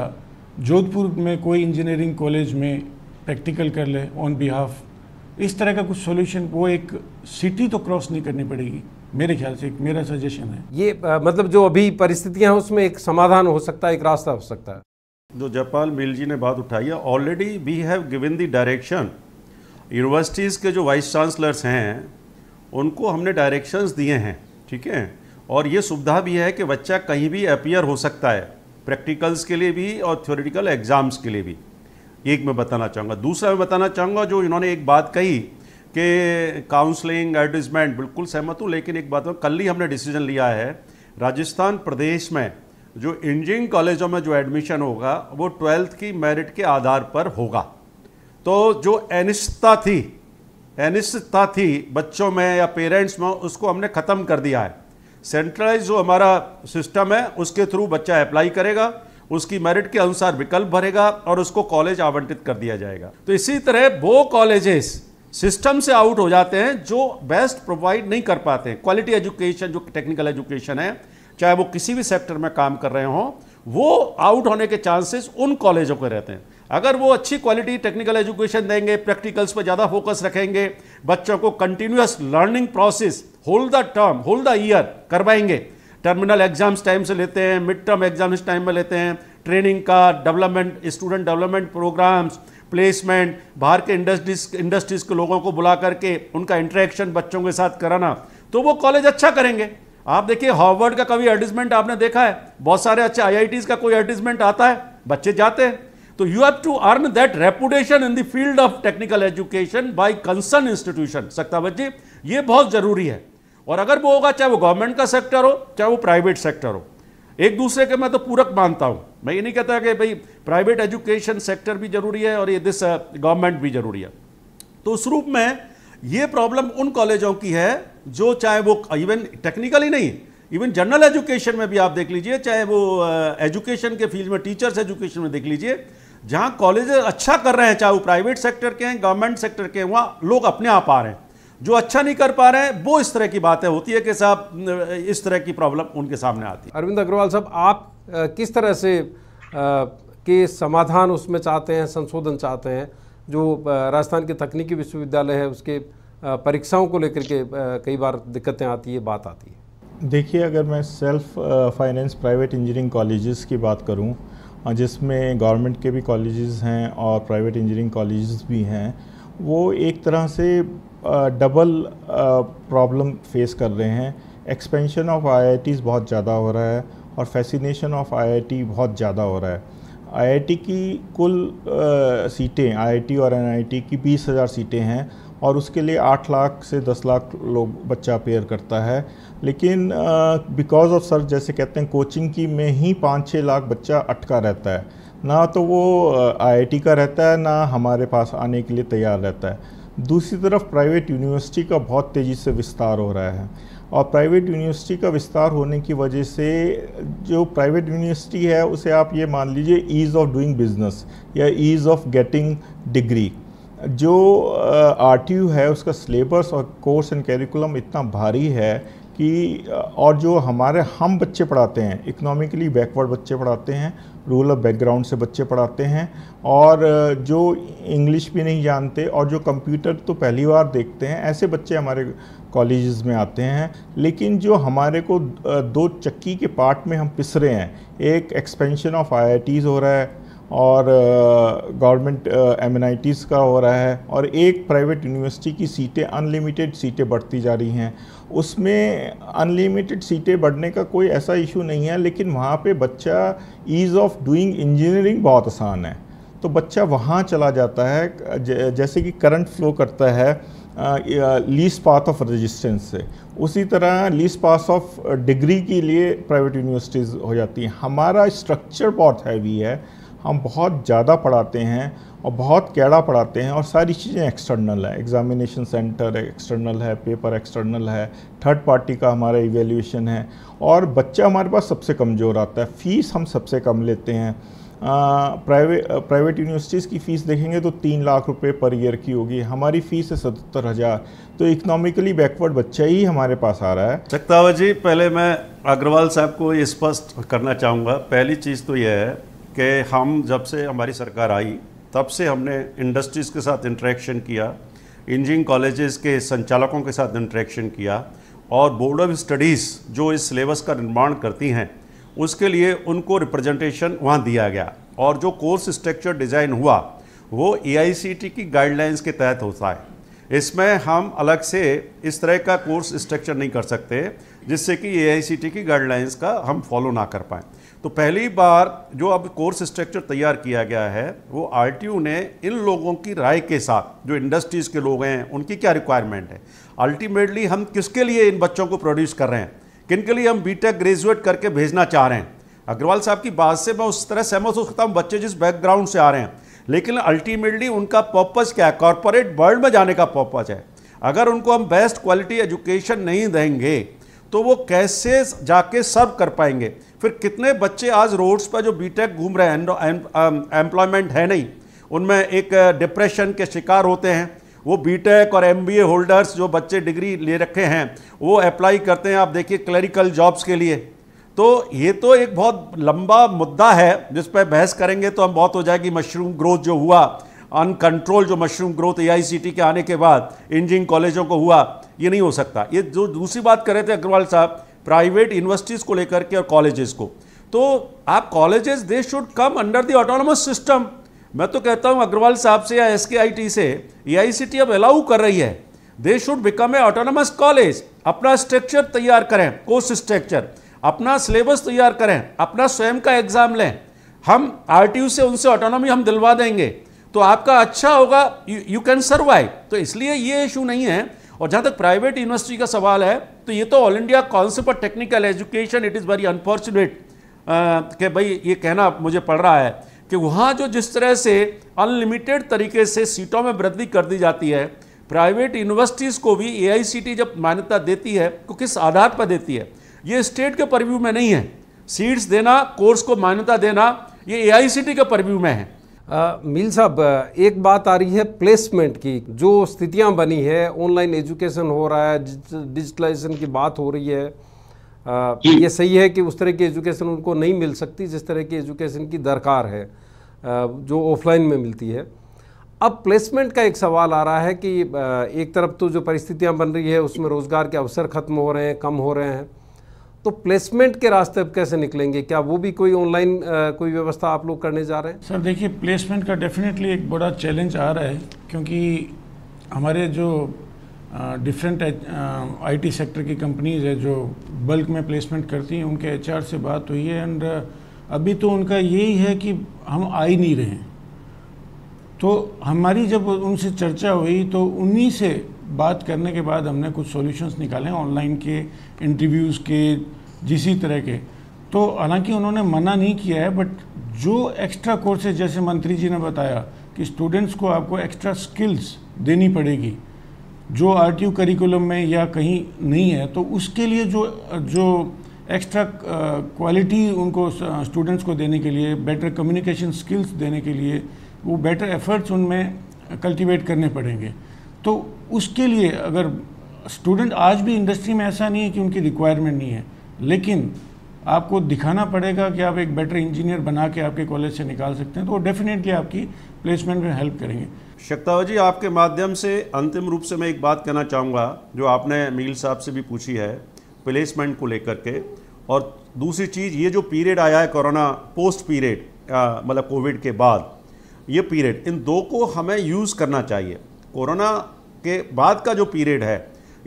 Speaker 10: जोधपुर में कोई इंजीनियरिंग कॉलेज में प्रैक्टिकल कर ले ऑन बिहाफ इस तरह का कुछ सोल्यूशन वो एक सिटी तो क्रॉस नहीं करनी पड़ेगी मेरे ख्याल से एक मेरा सजेशन है ये आ, मतलब जो अभी परिस्थितियां
Speaker 3: हैं उसमें एक समाधान हो सकता है एक रास्ता हो सकता है
Speaker 9: जो तो जयपाल मिल जी ने बात उठाई है already we have given the direction universities के जो वाइस चांसलर्स हैं उनको हमने डायरेक्शंस दिए हैं ठीक है और ये सुविधा भी है कि बच्चा कहीं भी अपियर हो सकता है प्रैक्टिकल्स के लिए भी और थ्योरेटिकल एग्ज़ाम्स के लिए भी एक मैं बताना चाहूँगा दूसरा मैं बताना चाहूँगा जो इन्होंने एक बात कही कि काउंसलिंग एडवर्टीजमेंट बिल्कुल सहमत हूँ लेकिन एक बात कल ही हमने डिसीजन लिया है राजस्थान प्रदेश में जो इंजीनियरिंग कॉलेजों में जो एडमिशन होगा वो ट्वेल्थ की मेरिट के आधार पर होगा तो जो अनिश्चितता थी अनिश्चितता थी बच्चों में या पेरेंट्स में उसको हमने ख़त्म कर दिया है सेंट्रलाइज जो हमारा सिस्टम है उसके थ्रू बच्चा अप्लाई करेगा उसकी मेरिट के अनुसार विकल्प भरेगा और उसको कॉलेज आवंटित कर दिया जाएगा तो इसी तरह वो कॉलेजेस सिस्टम से आउट हो जाते हैं जो बेस्ट प्रोवाइड नहीं कर पाते हैं क्वालिटी एजुकेशन जो टेक्निकल एजुकेशन है चाहे वो किसी भी सेक्टर में काम कर रहे हों वो आउट होने के चांसेस उन कॉलेजों के रहते हैं अगर वो अच्छी क्वालिटी टेक्निकल एजुकेशन देंगे प्रैक्टिकल्स पर ज़्यादा फोकस रखेंगे बच्चों को continuous learning process hold the term hold the year करवाएंगे टर्मिनल एग्जाम्स टाइम से लेते हैं मिड टर्म इस टाइम में लेते हैं ट्रेनिंग का development student development programmes placement बाहर के इंडस्ट्रीज इंडस्ट्रीज के लोगों को बुला करके उनका इंटरेक्शन बच्चों के साथ कराना तो वो कॉलेज अच्छा करेंगे आप देखिए हॉवर्ड का कभी एडवर्टीजमेंट आपने देखा है बहुत सारे अच्छे आई का कोई एडवर्टीजमेंट आता है बच्चे जाते हैं तो you have to earn that reputation in the field of technical education by concern institution Sakatawat ji ये बहुत जरूरी है और अगर वो होगा चाहे वो गवर्नमेंट का सेक्टर हो चाहे वो प्राइवेट सेक्टर हो एक दूसरे के मैं तो पूरक मानता हूँ मैं ये नहीं कहता कि भाई प्राइवेट एजुकेशन सेक्टर भी जरूरी है और ये दिस गवर्नमेंट uh, भी जरूरी है तो उस रूप में ये प्रॉब्लम उन कॉलेजों की है जो चाहे वो इवन टेक्निकली नहीं इवन जनरल एजुकेशन में भी आप देख लीजिए चाहे वो एजुकेशन uh, के फील्ड में टीचर्स एजुकेशन में देख लीजिए जहाँ कॉलेज अच्छा कर रहे हैं चाहे वो प्राइवेट सेक्टर के हैं गवर्नमेंट सेक्टर के हैं वहाँ लोग अपने आप आ रहे हैं जो अच्छा नहीं कर पा रहे हैं वो इस तरह की बातें होती है कि साहब इस तरह की प्रॉब्लम उनके सामने आती है अरविंद अग्रवाल
Speaker 3: साहब आप किस तरह से के समाधान उसमें चाहते हैं संशोधन चाहते हैं जो राजस्थान के तकनीकी विश्वविद्यालय है उसके परीक्षाओं को लेकर के कई बार दिक्कतें आती है बात आती
Speaker 8: है देखिए अगर मैं self finance private engineering colleges की बात करूं जिसमें गवर्नमेंट के भी कॉलेजेस हैं और प्राइवेट इंजीनियरिंग कॉलेजेस भी हैं वो एक तरह से डबल प्रॉब्लम फेस कर रहे हैं एक्सपेंशन ऑफ आई बहुत ज़्यादा हो रहा है और फैसिनेशन ऑफ आई बहुत ज़्यादा हो रहा है आईआईटी की कुल सीटें आईआईटी और एनआईटी की बीस हज़ार सीटें हैं और उसके लिए आठ लाख से दस लाख लोग बच्चा पेयर करता है लेकिन बिकॉज ऑफ सर जैसे कहते हैं कोचिंग की में ही पाँच छः लाख बच्चा अटका रहता है ना तो वो आईआईटी का रहता है ना हमारे पास आने के लिए तैयार रहता है दूसरी तरफ प्राइवेट यूनिवर्सिटी का बहुत तेज़ी से विस्तार हो रहा है और प्राइवेट यूनिवर्सिटी का विस्तार होने की वजह से जो प्राइवेट यूनिवर्सिटी है उसे आप ये मान लीजिए ईज़ ऑफ डूइंग बिजनेस या ईज़ ऑफ गेटिंग डिग्री जो आर है उसका सिलेबस और कोर्स एंड कैरिकुलम इतना भारी है कि और जो हमारे हम बच्चे पढ़ाते हैं इकोनॉमिकली बैकवर्ड बच्चे पढ़ाते हैं रूरल बैकग्राउंड से बच्चे पढ़ाते हैं और जो इंग्लिश भी नहीं जानते और जो कंप्यूटर तो पहली बार देखते हैं ऐसे बच्चे हमारे कॉलेज में आते हैं लेकिन जो हमारे को दो चक्की के पार्ट में हम पिस रहे हैं एक एक्सपेंशन ऑफ आई हो रहा है और गवर्नमेंट एमिनाइटीज़ का हो रहा है और एक प्राइवेट यूनिवर्सिटी की सीटें अनलिमिटेड सीटें बढ़ती जा रही हैं उसमें अनलिमिटेड सीटें बढ़ने का कोई ऐसा इशू नहीं है लेकिन वहाँ पे बच्चा ईज़ ऑफ डूइंग इंजीनियरिंग बहुत आसान है तो बच्चा वहाँ चला जाता है जैसे कि करंट फ्लो करता है लीस पाथ ऑफ रजिस्टेंस से उसी तरह लीस पास ऑफ डिग्री के लिए प्राइवेट यूनिवर्सिटीज़ हो जाती हैं हमारा स्ट्रक्चर बहुत हैवी है हम बहुत ज़्यादा पढ़ाते हैं और बहुत कैड़ा पढ़ाते हैं और सारी चीज़ें एक्सटर्नल है एग्ज़ामिनेशन सेंटर एक्सटर्नल है पेपर एक्सटर्नल है थर्ड पार्टी का हमारा इवेल्यूशन है और बच्चा हमारे पास सबसे कमज़ोर आता है फ़ीस हम सबसे कम लेते हैं प्राइवेट प्राइवेट यूनिवर्सिटीज़ की फ़ीस देखेंगे तो तीन लाख रुपए पर ईयर की होगी हमारी फ़ीस है सतहत्तर हज़ार तो इकोनॉमिकली बैकवर्ड बच्चा ही हमारे पास आ रहा है
Speaker 9: चक्तावा जी पहले मैं अग्रवाल साहब को ये स्पष्ट करना चाहूँगा पहली चीज़ तो यह है कि हम जब से हमारी सरकार आई तब से हमने इंडस्ट्रीज़ के साथ इंटरेक्शन किया इंजीनियरिंग कॉलेजेस के संचालकों के साथ इंटरेक्शन किया और बोर्ड ऑफ स्टडीज़ जो इस सिलेबस का निर्माण करती हैं उसके लिए उनको रिप्रेजेंटेशन वहाँ दिया गया और जो कोर्स स्ट्रक्चर डिज़ाइन हुआ वो ए की गाइडलाइंस के तहत होता है इसमें हम अलग से इस तरह का कोर्स स्ट्रक्चर नहीं कर सकते जिससे कि ए की गाइडलाइंस का हम फॉलो ना कर पाएँ तो पहली बार जो अब कोर्स स्ट्रक्चर तैयार किया गया है वो आर ने इन लोगों की राय के साथ जो इंडस्ट्रीज़ के लोग हैं उनकी क्या रिक्वायरमेंट है अल्टीमेटली हम किसके लिए इन बच्चों को प्रोड्यूस कर रहे हैं किन के लिए हम बीटेक ग्रेजुएट करके भेजना चाह रहे हैं अग्रवाल साहब की बात से मैं उस तरह सहमत हो सकता हूँ बच्चे जिस बैकग्राउंड से आ रहे हैं लेकिन अल्टीमेटली उनका पर्पज़ क्या है कॉरपोरेट वर्ल्ड में जाने का पर्पज़ है अगर उनको हम बेस्ट क्वालिटी एजुकेशन नहीं देंगे तो वो कैसे जाके सर्व कर पाएंगे फिर कितने बच्चे आज रोड्स पर जो बीटेक घूम रहे हैं एम्प्लॉयमेंट है नहीं उनमें एक डिप्रेशन के शिकार होते हैं वो बीटेक और एमबीए होल्डर्स जो बच्चे डिग्री ले रखे हैं वो अप्लाई करते हैं आप देखिए क्लरिकल जॉब्स के लिए तो ये तो एक बहुत लंबा मुद्दा है जिस पर बहस करेंगे तो हम बहुत हो जाएगी मशरूम ग्रोथ जो हुआ अनकंट्रोल जो मशरूम ग्रोथ ए के आने के बाद इंजीनियरिंग कॉलेजों को हुआ ये नहीं हो सकता ये जो दूसरी बात कर रहे थे अग्रवाल साहब प्राइवेट यूनिवर्सिटीज़ को लेकर के और कॉलेजेस को तो आप colleges they should come under the autonomous system मैं तो कहता हूँ अग्रवाल साहब से या एस से ए अब अलाउ कर रही है they should become a autonomous college अपना स्ट्रक्चर तैयार करें कोर्स स्ट्रक्चर अपना सिलेबस तैयार करें अपना स्वयं का एग्ज़ाम लें हम आर से उनसे ऑटोनॉमी हम दिलवा देंगे तो आपका अच्छा होगा यू कैन सर्वाइव तो इसलिए ये इशू नहीं है और जहाँ तक प्राइवेट यूनिवर्सिटी का सवाल है तो ये तो all India council for technical education it is very unfortunate कि भाई ये कहना मुझे पड़ रहा है कि वहाँ जो जिस तरह से अनलिमिटेड तरीके से सीटों में वृद्धि कर दी जाती है प्राइवेट यूनिवर्सिटीज़ को भी ए जब मान्यता देती है तो किस आधार पर देती है ये स्टेट के परव्यू में नहीं है सीट्स देना कोर्स को मान्यता देना ये ए के परव्यू में है मील साहब
Speaker 3: एक बात आ रही है प्लेसमेंट की जो स्थितियां बनी है ऑनलाइन एजुकेशन हो रहा है डिजिटलाइजेशन की बात हो रही है आ, ये सही है कि उस तरह की एजुकेशन उनको नहीं मिल सकती जिस तरह की एजुकेशन की दरकार है जो ऑफलाइन में मिलती है अब प्लेसमेंट का एक सवाल आ रहा है कि एक तरफ तो जो परिस्थितियां बन रही है उसमें रोज़गार के अवसर ख़त्म हो रहे हैं कम हो रहे हैं तो प्लेसमेंट के रास्ते अब कैसे निकलेंगे क्या वो भी कोई ऑनलाइन कोई व्यवस्था आप लोग करने जा रहे हैं
Speaker 10: सर देखिए प्लेसमेंट का डेफिनेटली एक बड़ा चैलेंज आ रहा है क्योंकि हमारे जो डिफरेंट आईटी सेक्टर की कंपनीज है जो बल्क में प्लेसमेंट करती हैं उनके एचआर से बात हुई है एंड अभी तो उनका यही है कि हम आ ही नहीं रहे तो हमारी जब उनसे चर्चा हुई तो उन्हीं से बात करने के बाद हमने कुछ सॉल्यूशंस निकाले ऑनलाइन के इंटरव्यूज़ के जिसी तरह के तो हालांकि उन्होंने मना नहीं किया है बट जो एक्स्ट्रा कोर्सेज जैसे मंत्री जी ने बताया कि स्टूडेंट्स को आपको एक्स्ट्रा स्किल्स देनी पड़ेगी जो आर करिकुलम में या कहीं नहीं है तो उसके लिए जो जो एक्स्ट्रा क्वालिटी उनको स्टूडेंट्स को देने के लिए बेटर कम्युनिकेशन स्किल्स देने के लिए वो बेटर एफर्ट्स उनमें कल्टीवेट करने पड़ेंगे तो उसके लिए अगर स्टूडेंट आज भी इंडस्ट्री में ऐसा नहीं है कि उनकी रिक्वायरमेंट नहीं है लेकिन आपको दिखाना पड़ेगा कि आप एक बेटर इंजीनियर बना के आपके कॉलेज से निकाल सकते हैं तो डेफिनेटली आपकी प्लेसमेंट में हेल्प
Speaker 9: करेंगे शक्तावा जी आपके माध्यम से अंतिम रूप से मैं एक बात कहना चाहूँगा जो आपने मील साहब से भी पूछी है प्लेसमेंट को लेकर के और दूसरी चीज़ ये जो पीरियड आया है कोरोना पोस्ट पीरियड मतलब कोविड के बाद ये पीरियड इन दो को हमें यूज़ करना चाहिए कोरोना के बाद का जो पीरियड है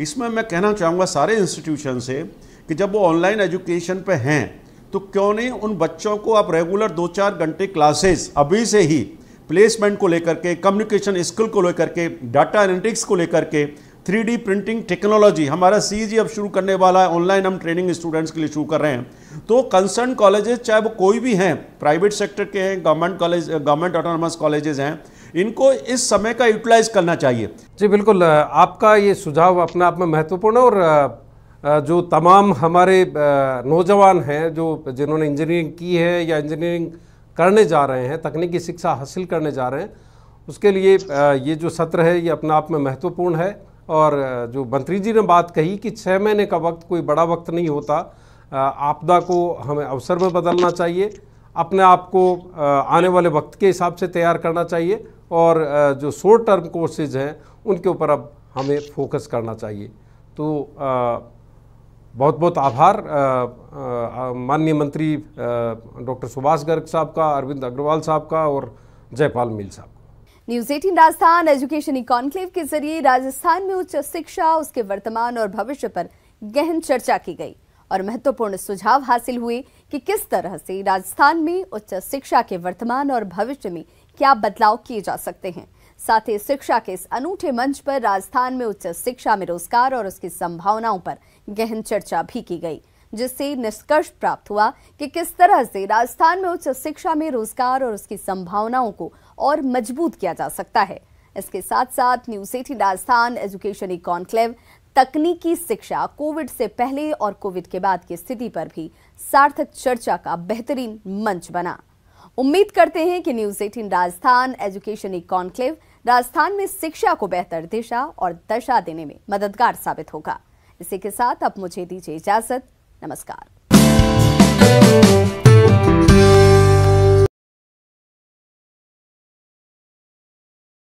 Speaker 9: इसमें मैं कहना चाहूँगा सारे इंस्टीट्यूशन से कि जब वो ऑनलाइन एजुकेशन पे हैं तो क्यों नहीं उन बच्चों को आप रेगुलर दो चार घंटे क्लासेस अभी से ही प्लेसमेंट को लेकर के कम्युनिकेशन स्किल को लेकर के डाटा एनालिटिक्स को लेकर के थ्री प्रिंटिंग टेक्नोलॉजी हमारा सी अब शुरू करने वाला है ऑनलाइन हम ट्रेनिंग स्टूडेंट्स के लिए शुरू कर रहे हैं तो कंसर्न कॉलेजेस चाहे वो कोई भी हैं प्राइवेट सेक्टर के हैं government college government autonomous colleges हैं इनको इस समय का यूटिलाइज करना चाहिए जी बिल्कुल आपका ये सुझाव अपने आप में महत्वपूर्ण
Speaker 3: और जो तमाम हमारे नौजवान हैं जो जिन्होंने इंजीनियरिंग की है या इंजीनियरिंग करने जा रहे हैं तकनीकी शिक्षा हासिल करने जा रहे हैं उसके लिए ये जो सत्र है ये अपने आप में महत्वपूर्ण है और जो मंत्री जी ने बात कही कि छः महीने का वक्त कोई बड़ा वक्त नहीं होता आपदा को हमें अवसर में बदलना चाहिए अपने आप को आने वाले वक्त के हिसाब से तैयार करना चाहिए और जो शॉर्ट टर्म कोर्सेज हैं उनके ऊपर अब हमें फोकस करना चाहिए तो बहुत बहुत आभार माननीय मंत्री डॉक्टर सुभाष गर्ग साहब का अरविंद अग्रवाल साहब का और जयपाल मिल साहब
Speaker 2: news eighteen Rajasthan education conclave के जरिए राजस्थान में उच्च शिक्षा उसके वर्तमान और भविष्य पर गहन चर्चा की गई और महत्वपूर्ण सुझाव हासिल हुए कि किस तरह से राजस्थान में उच्च शिक्षा के वर्तमान और भविष्य में क्या बदलाव किए जा सकते हैं साथ ही शिक्षा के इस अनूठे मंच पर राजस्थान में उच्च शिक्षा में रोजगार और उसकी संभावनाओं पर गहन चर्चा भी की गई जिससे निष्कर्ष प्राप्त हुआ कि किस तरह से राजस्थान में उच्च शिक्षा में रोजगार और उसकी संभावनाओं को और मजबूत किया जा सकता है इसके साथ साथ news eighteen Rajasthan education conclave तकनीकी शिक्षा कोविड से पहले और कोविड के बाद की स्थिति पर भी सार्थक चर्चा का बेहतरीन मंच बना उम्मीद करते हैं कि news eighteen Rajasthan education conclave Rajasthan में शिक्षा को बेहतर दिशा और दशा देने में मददगार साबित होगा इसी के साथ अब मुझे दीजिए इजाजत नमस्कार